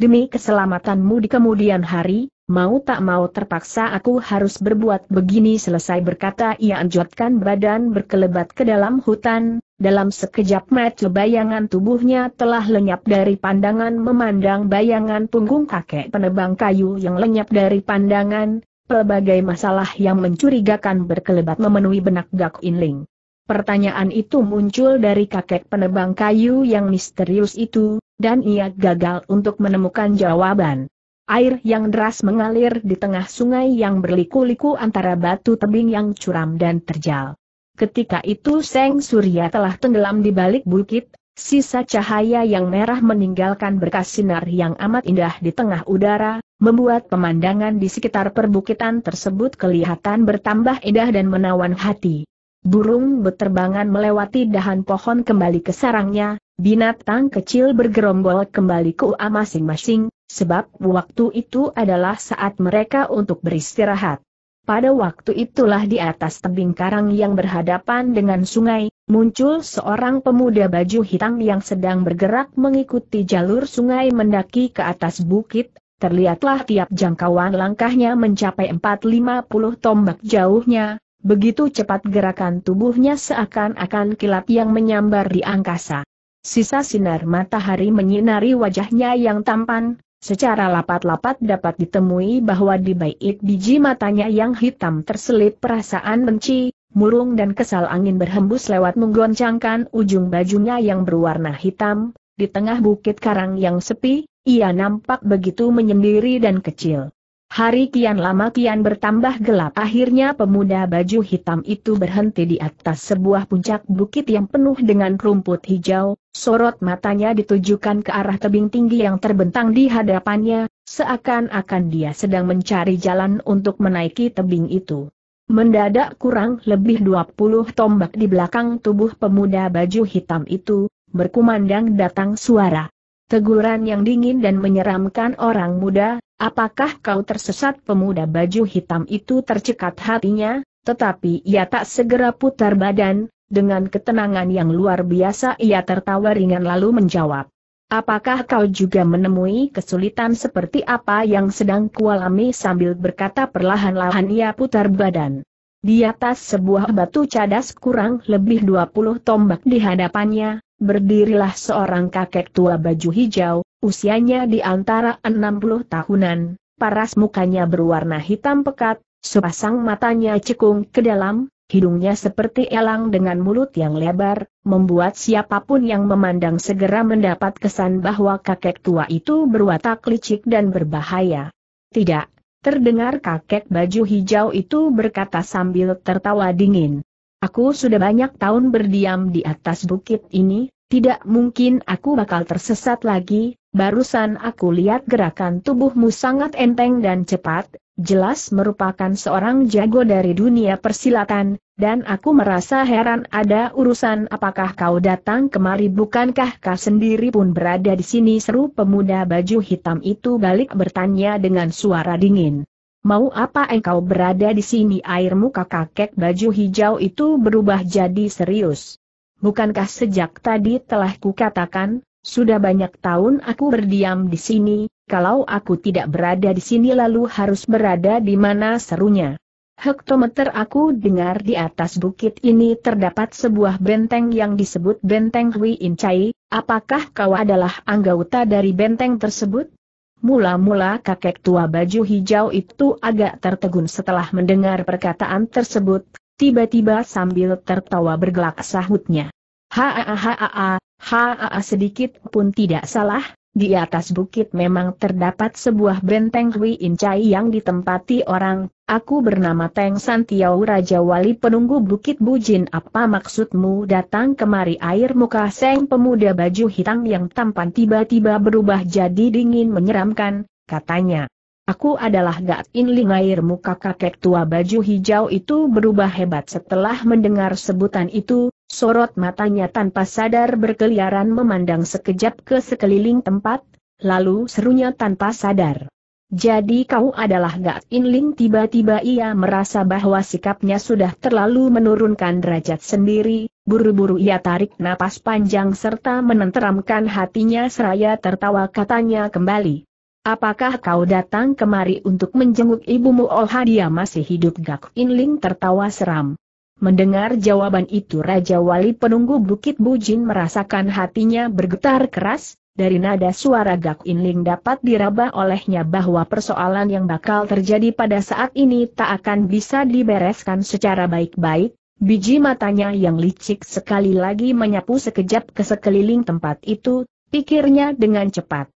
Demi keselamatanmu di kemudian hari, mau tak mau terpaksa aku harus berbuat begini selesai berkata ia anjotkan badan berkelebat ke dalam hutan, dalam sekejap mata bayangan tubuhnya telah lenyap dari pandangan memandang bayangan punggung kakek penebang kayu yang lenyap dari pandangan, pelbagai masalah yang mencurigakan berkelebat memenuhi benak Gak Inling. Pertanyaan itu muncul dari kakek penebang kayu yang misterius itu, dan ia gagal untuk menemukan jawaban. Air yang deras mengalir di tengah sungai yang berliku-liku antara batu tebing yang curam dan terjal. Ketika itu Seng Surya telah tenggelam di balik bukit, sisa cahaya yang merah meninggalkan berkas sinar yang amat indah di tengah udara, membuat pemandangan di sekitar perbukitan tersebut kelihatan bertambah indah dan menawan hati. Burung beterbangan melewati dahan pohon kembali ke sarangnya, Binatang kecil bergerombol kembali ke UA masing-masing, sebab waktu itu adalah saat mereka untuk beristirahat. Pada waktu itulah di atas tebing karang yang berhadapan dengan sungai, muncul seorang pemuda baju hitam yang sedang bergerak mengikuti jalur sungai mendaki ke atas bukit, terlihatlah tiap jangkauan langkahnya mencapai 450 tombak jauhnya, begitu cepat gerakan tubuhnya seakan-akan kilat yang menyambar di angkasa. Sisa sinar matahari menyinari wajahnya yang tampan, secara lapat-lapat dapat ditemui bahwa di baik biji matanya yang hitam terselip perasaan benci, murung dan kesal angin berhembus lewat menggoncangkan ujung bajunya yang berwarna hitam, di tengah bukit karang yang sepi, ia nampak begitu menyendiri dan kecil. Hari kian lama kian bertambah gelap akhirnya pemuda baju hitam itu berhenti di atas sebuah puncak bukit yang penuh dengan rumput hijau, Sorot matanya ditujukan ke arah tebing tinggi yang terbentang di hadapannya, seakan-akan dia sedang mencari jalan untuk menaiki tebing itu. Mendadak kurang lebih 20 tombak di belakang tubuh pemuda baju hitam itu, berkumandang datang suara. Teguran yang dingin dan menyeramkan orang muda, apakah kau tersesat pemuda baju hitam itu tercekat hatinya, tetapi ia tak segera putar badan, dengan ketenangan yang luar biasa ia tertawa ringan lalu menjawab. Apakah kau juga menemui kesulitan seperti apa yang sedang kualami sambil berkata perlahan-lahan ia putar badan. Di atas sebuah batu cadas kurang lebih 20 tombak di hadapannya, berdirilah seorang kakek tua baju hijau, usianya di antara 60 tahunan, paras mukanya berwarna hitam pekat, sepasang matanya cekung ke dalam, hidungnya seperti elang dengan mulut yang lebar, membuat siapapun yang memandang segera mendapat kesan bahwa kakek tua itu berwatak licik dan berbahaya. Tidak, terdengar kakek baju hijau itu berkata sambil tertawa dingin. Aku sudah banyak tahun berdiam di atas bukit ini, tidak mungkin aku bakal tersesat lagi, barusan aku lihat gerakan tubuhmu sangat enteng dan cepat, jelas merupakan seorang jago dari dunia persilatan, dan aku merasa heran ada urusan apakah kau datang kemari bukankah kau sendiri pun berada di sini seru pemuda baju hitam itu balik bertanya dengan suara dingin. Mau apa engkau berada di sini air muka kakek baju hijau itu berubah jadi serius bukankah sejak tadi telah kukatakan, sudah banyak tahun aku berdiam di sini, kalau aku tidak berada di sini lalu harus berada di mana serunya. Hektometer aku dengar di atas bukit ini terdapat sebuah benteng yang disebut Benteng Hui Incai, apakah kau adalah anggota dari benteng tersebut? Mula-mula kakek tua baju hijau itu agak tertegun setelah mendengar perkataan tersebut, tiba-tiba sambil tertawa bergelak sahutnya. Haa haa sedikit pun tidak salah, di atas bukit memang terdapat sebuah benteng Hui Incai yang ditempati orang, aku bernama Teng Santiau Raja Wali penunggu Bukit Bujin apa maksudmu datang kemari air muka Seng pemuda baju hitam yang tampan tiba-tiba berubah jadi dingin menyeramkan, katanya. Aku adalah Gat Inling. air muka kakek tua baju hijau itu berubah hebat setelah mendengar sebutan itu, sorot matanya tanpa sadar berkeliaran memandang sekejap ke sekeliling tempat, lalu serunya tanpa sadar. Jadi kau adalah Gat Inling. tiba-tiba ia merasa bahwa sikapnya sudah terlalu menurunkan derajat sendiri, buru-buru ia tarik napas panjang serta menenteramkan hatinya seraya tertawa katanya kembali. Apakah kau datang kemari untuk menjenguk ibumu? Oh dia masih hidup Gak Inling tertawa seram. Mendengar jawaban itu Raja Wali penunggu Bukit Bujin merasakan hatinya bergetar keras, dari nada suara Gak Inling dapat diraba olehnya bahwa persoalan yang bakal terjadi pada saat ini tak akan bisa dibereskan secara baik-baik, Biji matanya yang licik sekali lagi menyapu sekejap ke sekeliling tempat itu, pikirnya dengan cepat.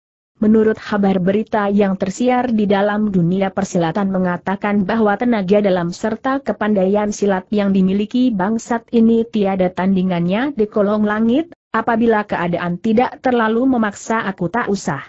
Menurut kabar berita yang tersiar di dalam dunia persilatan mengatakan bahwa tenaga dalam serta kepandaian silat yang dimiliki bangsat ini tiada tandingannya di kolong langit, apabila keadaan tidak terlalu memaksa aku tak usah.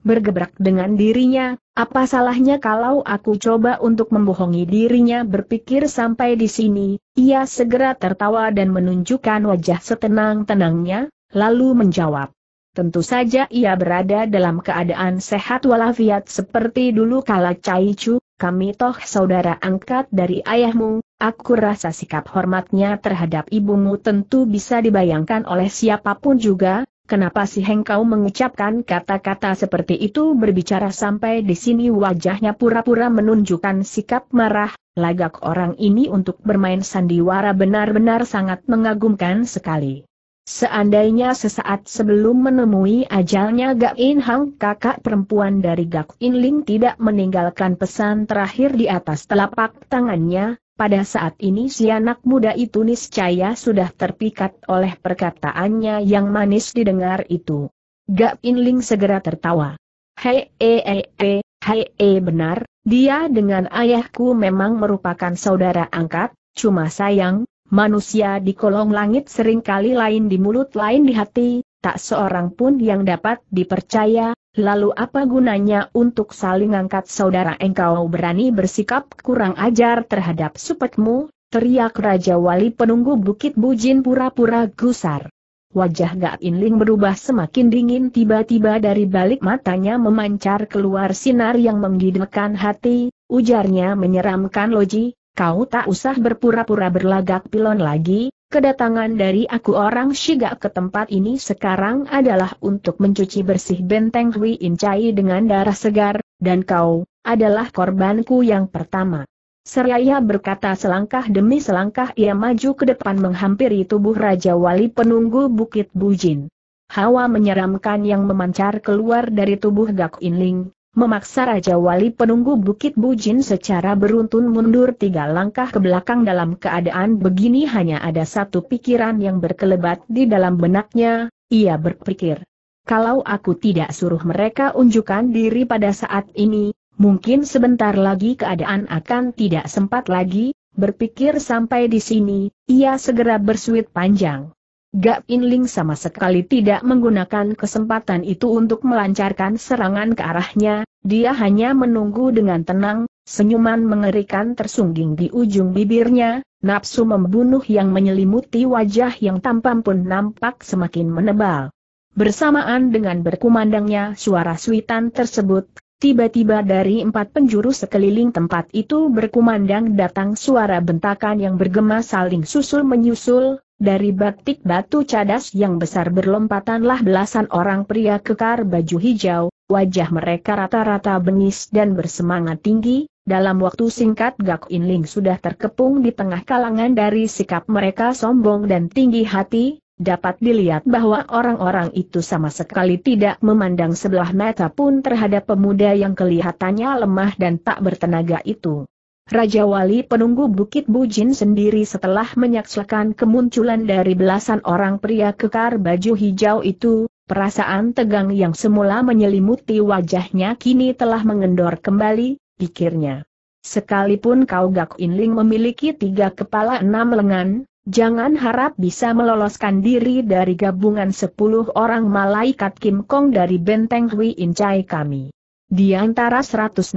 Bergebrak dengan dirinya, apa salahnya kalau aku coba untuk membohongi dirinya berpikir sampai di sini, ia segera tertawa dan menunjukkan wajah setenang-tenangnya, lalu menjawab. Tentu saja ia berada dalam keadaan sehat walafiat seperti dulu kala Cai Chu, kami toh saudara angkat dari ayahmu, aku rasa sikap hormatnya terhadap ibumu tentu bisa dibayangkan oleh siapapun juga, kenapa sih Hengkau mengucapkan kata-kata seperti itu berbicara sampai di sini wajahnya pura-pura menunjukkan sikap marah, lagak orang ini untuk bermain sandiwara benar-benar sangat mengagumkan sekali. Seandainya sesaat sebelum menemui ajalnya Gak In Hang kakak perempuan dari Gak In Ling tidak meninggalkan pesan terakhir di atas telapak tangannya, pada saat ini si anak muda itu niscaya sudah terpikat oleh perkataannya yang manis didengar itu. Gak In Ling segera tertawa. Hei, e, e, e, hei, hei, hei, hei, benar, dia dengan ayahku memang merupakan saudara angkat, cuma sayang, Manusia di kolong langit sering kali lain di mulut lain di hati, tak seorang pun yang dapat dipercaya, lalu apa gunanya untuk saling angkat saudara engkau berani bersikap kurang ajar terhadap supetmu, teriak Raja Wali penunggu Bukit Bujin pura-pura gusar. Wajah Gak Inling berubah semakin dingin tiba-tiba dari balik matanya memancar keluar sinar yang menggidekan hati, ujarnya menyeramkan Loji, Kau tak usah berpura-pura berlagak pilon lagi, kedatangan dari aku orang Shiga ke tempat ini sekarang adalah untuk mencuci bersih benteng Hui Incai dengan darah segar, dan kau, adalah korbanku yang pertama. Seraya berkata selangkah demi selangkah ia maju ke depan menghampiri tubuh Raja Wali penunggu Bukit Bujin. Hawa menyeramkan yang memancar keluar dari tubuh Gak Inling, memaksa Raja Wali penunggu Bukit Bujin secara beruntun mundur tiga langkah ke belakang dalam keadaan begini hanya ada satu pikiran yang berkelebat di dalam benaknya, ia berpikir. Kalau aku tidak suruh mereka unjukkan diri pada saat ini, mungkin sebentar lagi keadaan akan tidak sempat lagi, berpikir sampai di sini, ia segera bersuit panjang. Gak Inling sama sekali tidak menggunakan kesempatan itu untuk melancarkan serangan ke arahnya, dia hanya menunggu dengan tenang, senyuman mengerikan tersungging di ujung bibirnya, nafsu membunuh yang menyelimuti wajah yang tampan pun nampak semakin menebal. Bersamaan dengan berkumandangnya suara suitan tersebut, tiba-tiba dari empat penjuru sekeliling tempat itu berkumandang datang suara bentakan yang bergema saling susul-menyusul, dari batik batu cadas yang besar berlompatanlah belasan orang pria kekar baju hijau, wajah mereka rata-rata bengis dan bersemangat tinggi, dalam waktu singkat Gak Inling sudah terkepung di tengah kalangan dari sikap mereka sombong dan tinggi hati, dapat dilihat bahwa orang-orang itu sama sekali tidak memandang sebelah mata pun terhadap pemuda yang kelihatannya lemah dan tak bertenaga itu. Raja Wali penunggu Bukit Bujin sendiri setelah menyaksikan kemunculan dari belasan orang pria kekar baju hijau itu, perasaan tegang yang semula menyelimuti wajahnya kini telah mengendor kembali, pikirnya. Sekalipun kau Gak Inling memiliki tiga kepala enam lengan, jangan harap bisa meloloskan diri dari gabungan sepuluh orang malaikat Kim Kong dari benteng Hui Incai kami. Di antara 108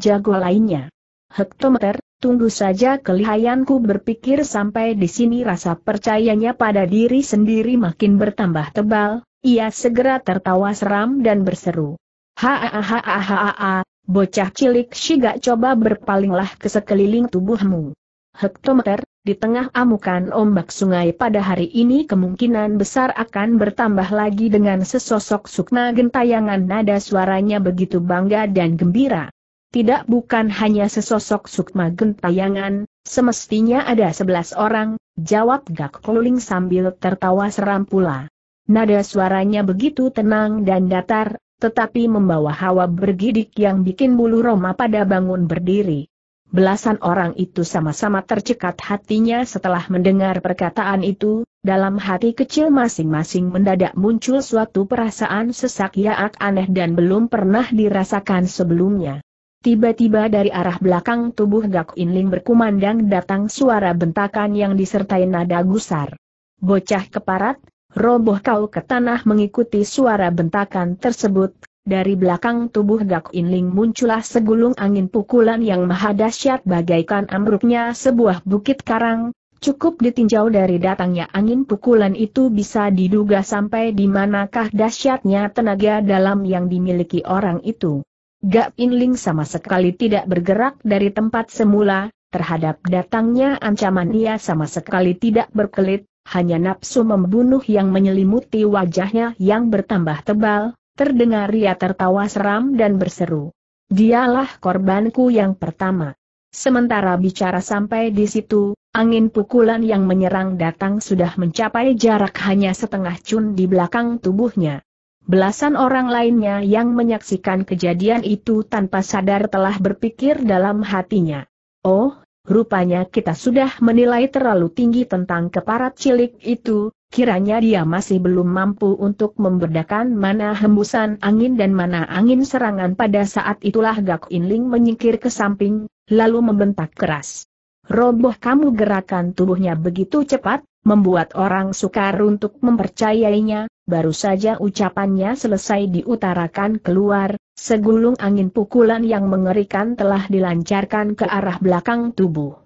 jago lainnya hektometer, tunggu saja kelihayanku berpikir sampai di sini rasa percayanya pada diri sendiri makin bertambah tebal, ia segera tertawa seram dan berseru. Hahaha, bocah cilik Shiga coba berpalinglah ke sekeliling tubuhmu. Hektometer, di tengah amukan ombak sungai pada hari ini kemungkinan besar akan bertambah lagi dengan sesosok sukna gentayangan nada suaranya begitu bangga dan gembira tidak bukan hanya sesosok sukma gentayangan, semestinya ada sebelas orang, jawab Gak Kuling sambil tertawa seram pula. Nada suaranya begitu tenang dan datar, tetapi membawa hawa bergidik yang bikin bulu Roma pada bangun berdiri. Belasan orang itu sama-sama tercekat hatinya setelah mendengar perkataan itu, dalam hati kecil masing-masing mendadak muncul suatu perasaan sesak yaak aneh dan belum pernah dirasakan sebelumnya. Tiba-tiba dari arah belakang tubuh Gak Inling berkumandang datang suara bentakan yang disertai nada gusar. Bocah keparat, roboh kau ke tanah mengikuti suara bentakan tersebut, dari belakang tubuh Gak Inling muncullah segulung angin pukulan yang maha dahsyat bagaikan amruknya sebuah bukit karang, cukup ditinjau dari datangnya angin pukulan itu bisa diduga sampai di manakah dahsyatnya tenaga dalam yang dimiliki orang itu. Gak Inling sama sekali tidak bergerak dari tempat semula, terhadap datangnya ancaman ia sama sekali tidak berkelit, hanya nafsu membunuh yang menyelimuti wajahnya yang bertambah tebal, terdengar ia tertawa seram dan berseru. Dialah korbanku yang pertama. Sementara bicara sampai di situ, angin pukulan yang menyerang datang sudah mencapai jarak hanya setengah cun di belakang tubuhnya. Belasan orang lainnya yang menyaksikan kejadian itu tanpa sadar telah berpikir dalam hatinya. Oh, rupanya kita sudah menilai terlalu tinggi tentang keparat cilik itu, kiranya dia masih belum mampu untuk membedakan mana hembusan angin dan mana angin serangan pada saat itulah Gak Inling menyingkir ke samping, lalu membentak keras roboh kamu gerakan tubuhnya begitu cepat, membuat orang sukar untuk mempercayainya, baru saja ucapannya selesai diutarakan keluar, segulung angin pukulan yang mengerikan telah dilancarkan ke arah belakang tubuh.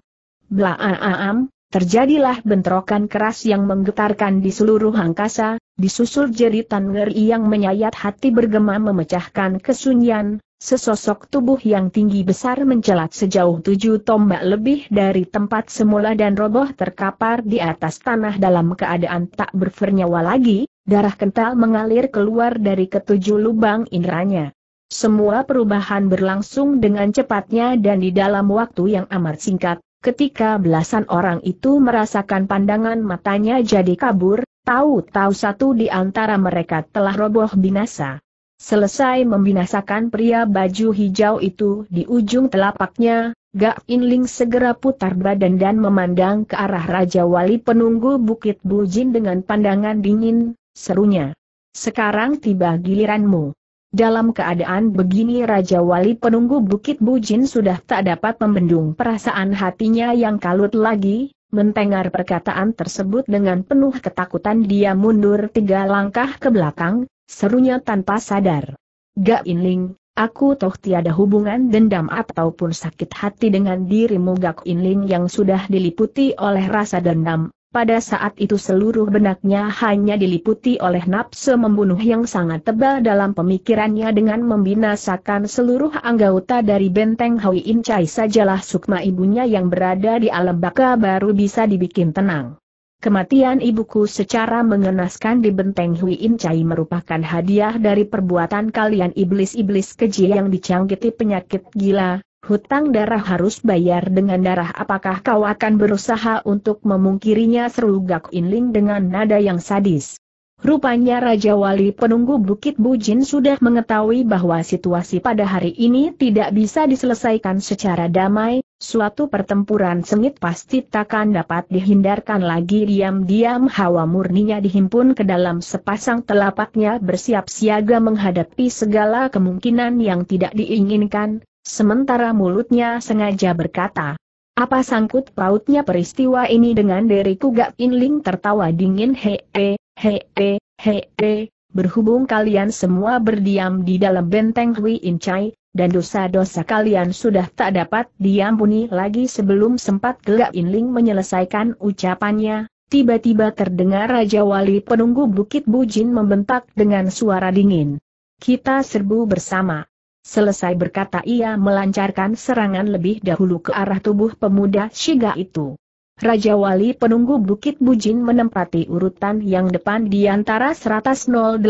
Blaaam, terjadilah bentrokan keras yang menggetarkan di seluruh angkasa, disusul jeritan ngeri yang menyayat hati bergema memecahkan kesunyian, Sesosok tubuh yang tinggi besar mencelat sejauh tujuh tombak lebih dari tempat semula dan roboh terkapar di atas tanah dalam keadaan tak bernyawa lagi, darah kental mengalir keluar dari ketujuh lubang indranya. Semua perubahan berlangsung dengan cepatnya dan di dalam waktu yang amat singkat, ketika belasan orang itu merasakan pandangan matanya jadi kabur, tahu-tahu satu di antara mereka telah roboh binasa. Selesai membinasakan pria baju hijau itu di ujung telapaknya, Gak Inling segera putar badan dan memandang ke arah Raja Wali penunggu Bukit Bujin dengan pandangan dingin, serunya. Sekarang tiba giliranmu. Dalam keadaan begini Raja Wali penunggu Bukit Bujin sudah tak dapat membendung perasaan hatinya yang kalut lagi, mentengar perkataan tersebut dengan penuh ketakutan dia mundur tiga langkah ke belakang, serunya tanpa sadar. Gak Inling, aku toh tiada hubungan dendam ataupun sakit hati dengan dirimu Gak Inling yang sudah diliputi oleh rasa dendam. Pada saat itu seluruh benaknya hanya diliputi oleh nafsu membunuh yang sangat tebal dalam pemikirannya dengan membinasakan seluruh anggota dari benteng Hoi Incai sajalah sukma ibunya yang berada di alam baka baru bisa dibikin tenang. Kematian ibuku secara mengenaskan di benteng Hui In merupakan hadiah dari perbuatan kalian iblis-iblis keji yang dicangkiti penyakit gila, hutang darah harus bayar dengan darah apakah kau akan berusaha untuk memungkirinya seru Gak Inling dengan nada yang sadis. Rupanya Raja Wali penunggu Bukit Bujin sudah mengetahui bahwa situasi pada hari ini tidak bisa diselesaikan secara damai, suatu pertempuran sengit pasti takkan dapat dihindarkan lagi diam-diam hawa murninya dihimpun ke dalam sepasang telapaknya bersiap siaga menghadapi segala kemungkinan yang tidak diinginkan, sementara mulutnya sengaja berkata, apa sangkut pautnya peristiwa ini dengan diriku Gak Inling tertawa dingin hee, hee, hee, berhubung kalian semua berdiam di dalam benteng Hui Incai, dan dosa-dosa kalian sudah tak dapat diampuni lagi sebelum sempat Gak Inling menyelesaikan ucapannya, tiba-tiba terdengar Raja Wali penunggu Bukit Bujin membentak dengan suara dingin. Kita serbu bersama. Selesai berkata ia melancarkan serangan lebih dahulu ke arah tubuh pemuda Shiga itu. Raja Wali penunggu Bukit Bujin menempati urutan yang depan di antara 108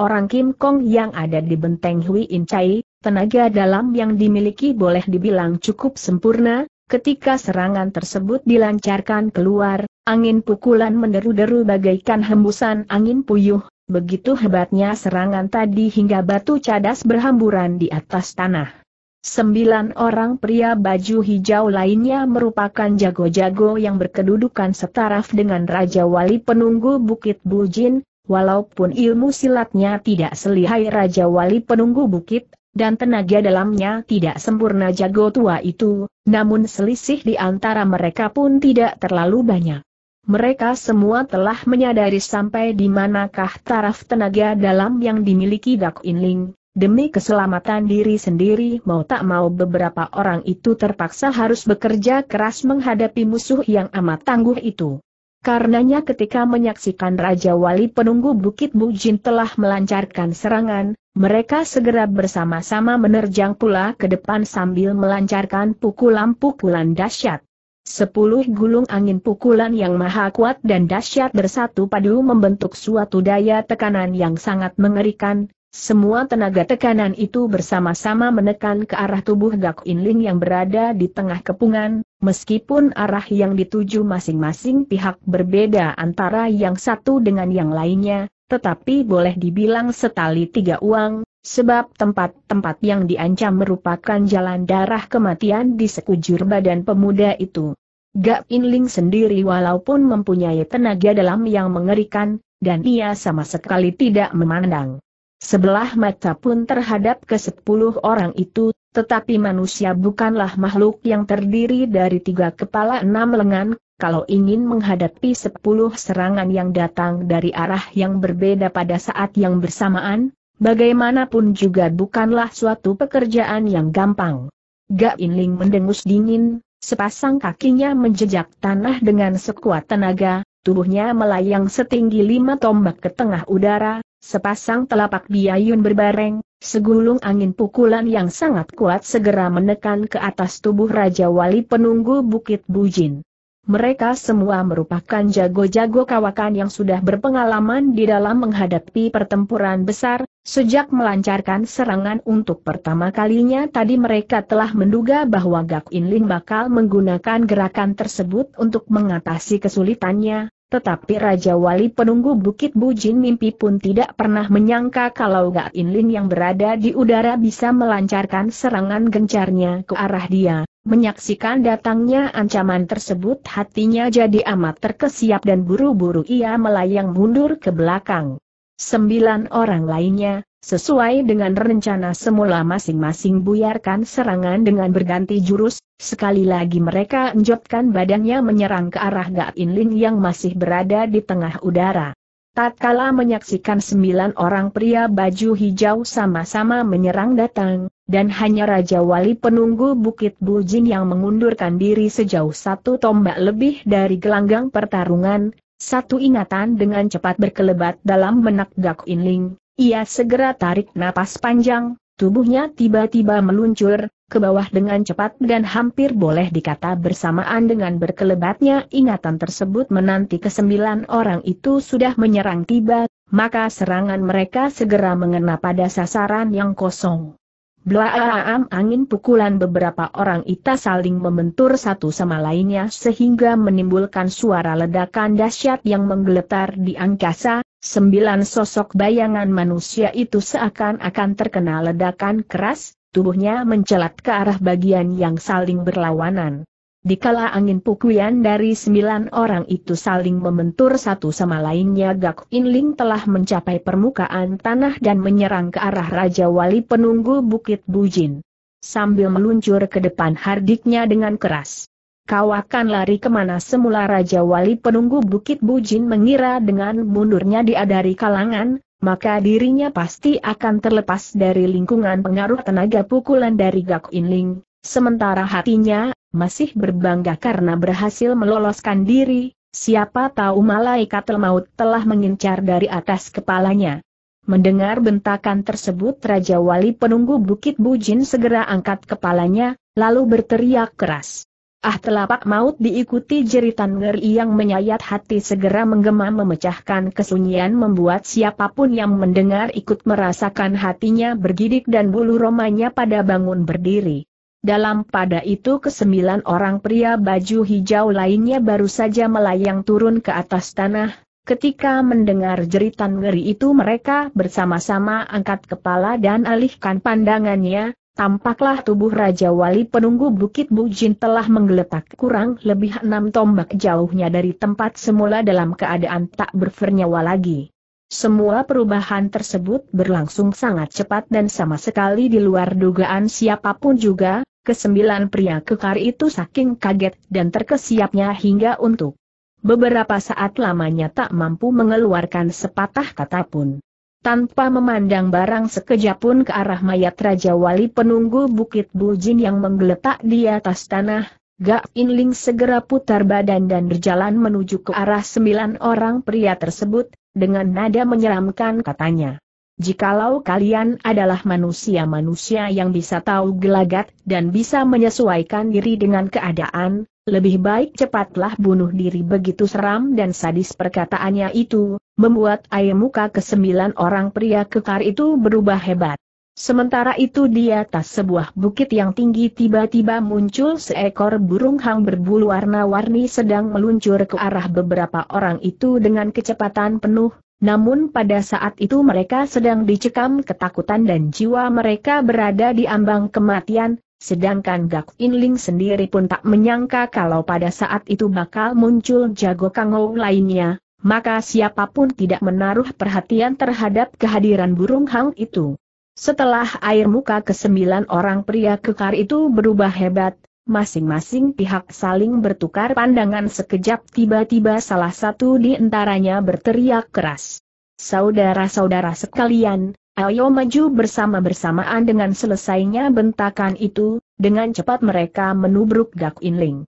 orang Kim Kong yang ada di benteng Hui In Chai, tenaga dalam yang dimiliki boleh dibilang cukup sempurna, ketika serangan tersebut dilancarkan keluar, angin pukulan menderu-deru bagaikan hembusan angin puyuh, Begitu hebatnya serangan tadi hingga batu cadas berhamburan di atas tanah. Sembilan orang pria baju hijau lainnya merupakan jago-jago yang berkedudukan setaraf dengan Raja Wali Penunggu Bukit Bujin, walaupun ilmu silatnya tidak selihai Raja Wali Penunggu Bukit, dan tenaga dalamnya tidak sempurna jago tua itu, namun selisih di antara mereka pun tidak terlalu banyak. Mereka semua telah menyadari sampai di manakah taraf tenaga dalam yang dimiliki Dak Inling, demi keselamatan diri sendiri mau tak mau beberapa orang itu terpaksa harus bekerja keras menghadapi musuh yang amat tangguh itu. Karenanya ketika menyaksikan Raja Wali penunggu Bukit Bujin telah melancarkan serangan, mereka segera bersama-sama menerjang pula ke depan sambil melancarkan pukulan-pukulan dahsyat. Sepuluh gulung angin pukulan yang maha kuat dan dahsyat bersatu padu membentuk suatu daya tekanan yang sangat mengerikan, semua tenaga tekanan itu bersama-sama menekan ke arah tubuh Gak Inling yang berada di tengah kepungan, meskipun arah yang dituju masing-masing pihak berbeda antara yang satu dengan yang lainnya, tetapi boleh dibilang setali tiga uang, Sebab tempat-tempat yang diancam merupakan jalan darah kematian di sekujur badan pemuda itu. Gak Inling sendiri walaupun mempunyai tenaga dalam yang mengerikan, dan ia sama sekali tidak memandang. Sebelah mata pun terhadap ke sepuluh orang itu, tetapi manusia bukanlah makhluk yang terdiri dari tiga kepala enam lengan, kalau ingin menghadapi sepuluh serangan yang datang dari arah yang berbeda pada saat yang bersamaan, bagaimanapun juga bukanlah suatu pekerjaan yang gampang. Gak Inling mendengus dingin, sepasang kakinya menjejak tanah dengan sekuat tenaga, tubuhnya melayang setinggi lima tombak ke tengah udara, sepasang telapak biayun berbareng, segulung angin pukulan yang sangat kuat segera menekan ke atas tubuh Raja Wali penunggu Bukit Bujin. Mereka semua merupakan jago-jago kawakan yang sudah berpengalaman di dalam menghadapi pertempuran besar, Sejak melancarkan serangan untuk pertama kalinya tadi mereka telah menduga bahwa Gak In Inling bakal menggunakan gerakan tersebut untuk mengatasi kesulitannya, tetapi Raja Wali penunggu Bukit Bujin mimpi pun tidak pernah menyangka kalau Gak In Ling yang berada di udara bisa melancarkan serangan gencarnya ke arah dia. Menyaksikan datangnya ancaman tersebut hatinya jadi amat terkesiap dan buru-buru ia melayang mundur ke belakang. Sembilan orang lainnya, sesuai dengan rencana semula masing-masing buyarkan serangan dengan berganti jurus, sekali lagi mereka enjotkan badannya menyerang ke arah Ga Inling yang masih berada di tengah udara. Tatkala menyaksikan sembilan orang pria baju hijau sama-sama menyerang datang, dan hanya Raja Wali penunggu Bukit Bujin yang mengundurkan diri sejauh satu tombak lebih dari gelanggang pertarungan, satu ingatan dengan cepat berkelebat dalam benak Gak Inling, ia segera tarik napas panjang, tubuhnya tiba-tiba meluncur, ke bawah dengan cepat dan hampir boleh dikata bersamaan dengan berkelebatnya ingatan tersebut menanti kesembilan orang itu sudah menyerang tiba, maka serangan mereka segera mengena pada sasaran yang kosong. Blaam angin pukulan beberapa orang ita saling membentur satu sama lainnya sehingga menimbulkan suara ledakan dahsyat yang menggeletar di angkasa, sembilan sosok bayangan manusia itu seakan-akan terkena ledakan keras, tubuhnya mencelat ke arah bagian yang saling berlawanan. Dikala angin pukulan dari sembilan orang itu saling membentur satu sama lainnya Gak Inling telah mencapai permukaan tanah dan menyerang ke arah Raja Wali penunggu Bukit Bujin. Sambil meluncur ke depan hardiknya dengan keras. Kau akan lari kemana semula Raja Wali penunggu Bukit Bujin mengira dengan mundurnya dia dari kalangan, maka dirinya pasti akan terlepas dari lingkungan pengaruh tenaga pukulan dari Gak Inling, sementara hatinya masih berbangga karena berhasil meloloskan diri, siapa tahu malaikat maut telah mengincar dari atas kepalanya. Mendengar bentakan tersebut Raja Wali penunggu Bukit Bujin segera angkat kepalanya, lalu berteriak keras. Ah telapak maut diikuti jeritan ngeri yang menyayat hati segera menggema memecahkan kesunyian membuat siapapun yang mendengar ikut merasakan hatinya bergidik dan bulu romanya pada bangun berdiri. Dalam pada itu kesembilan orang pria baju hijau lainnya baru saja melayang turun ke atas tanah, ketika mendengar jeritan ngeri itu mereka bersama-sama angkat kepala dan alihkan pandangannya, tampaklah tubuh Raja Wali penunggu Bukit Bujin telah menggeletak kurang lebih enam tombak jauhnya dari tempat semula dalam keadaan tak bernyawa lagi. Semua perubahan tersebut berlangsung sangat cepat dan sama sekali di luar dugaan siapapun juga, Kesembilan pria kekar itu saking kaget dan terkesiapnya hingga untuk beberapa saat lamanya tak mampu mengeluarkan sepatah kata pun. Tanpa memandang barang sekejap pun ke arah mayat Raja Wali penunggu Bukit Bujin yang menggeletak di atas tanah, Gak Inling segera putar badan dan berjalan menuju ke arah sembilan orang pria tersebut, dengan nada menyeramkan katanya. Jikalau kalian adalah manusia-manusia yang bisa tahu gelagat dan bisa menyesuaikan diri dengan keadaan, lebih baik cepatlah bunuh diri begitu seram dan sadis perkataannya itu, membuat air muka kesembilan orang pria kekar itu berubah hebat. Sementara itu di atas sebuah bukit yang tinggi tiba-tiba muncul seekor burung hang berbulu warna-warni sedang meluncur ke arah beberapa orang itu dengan kecepatan penuh, namun pada saat itu mereka sedang dicekam ketakutan dan jiwa mereka berada di ambang kematian, sedangkan Gak Inling sendiri pun tak menyangka kalau pada saat itu bakal muncul jago kangou lainnya, maka siapapun tidak menaruh perhatian terhadap kehadiran burung hang itu. Setelah air muka kesembilan orang pria kekar itu berubah hebat, masing-masing pihak saling bertukar pandangan sekejap tiba-tiba salah satu di antaranya berteriak keras. Saudara-saudara sekalian, ayo maju bersama-bersamaan dengan selesainya bentakan itu, dengan cepat mereka menubruk Gak Inling.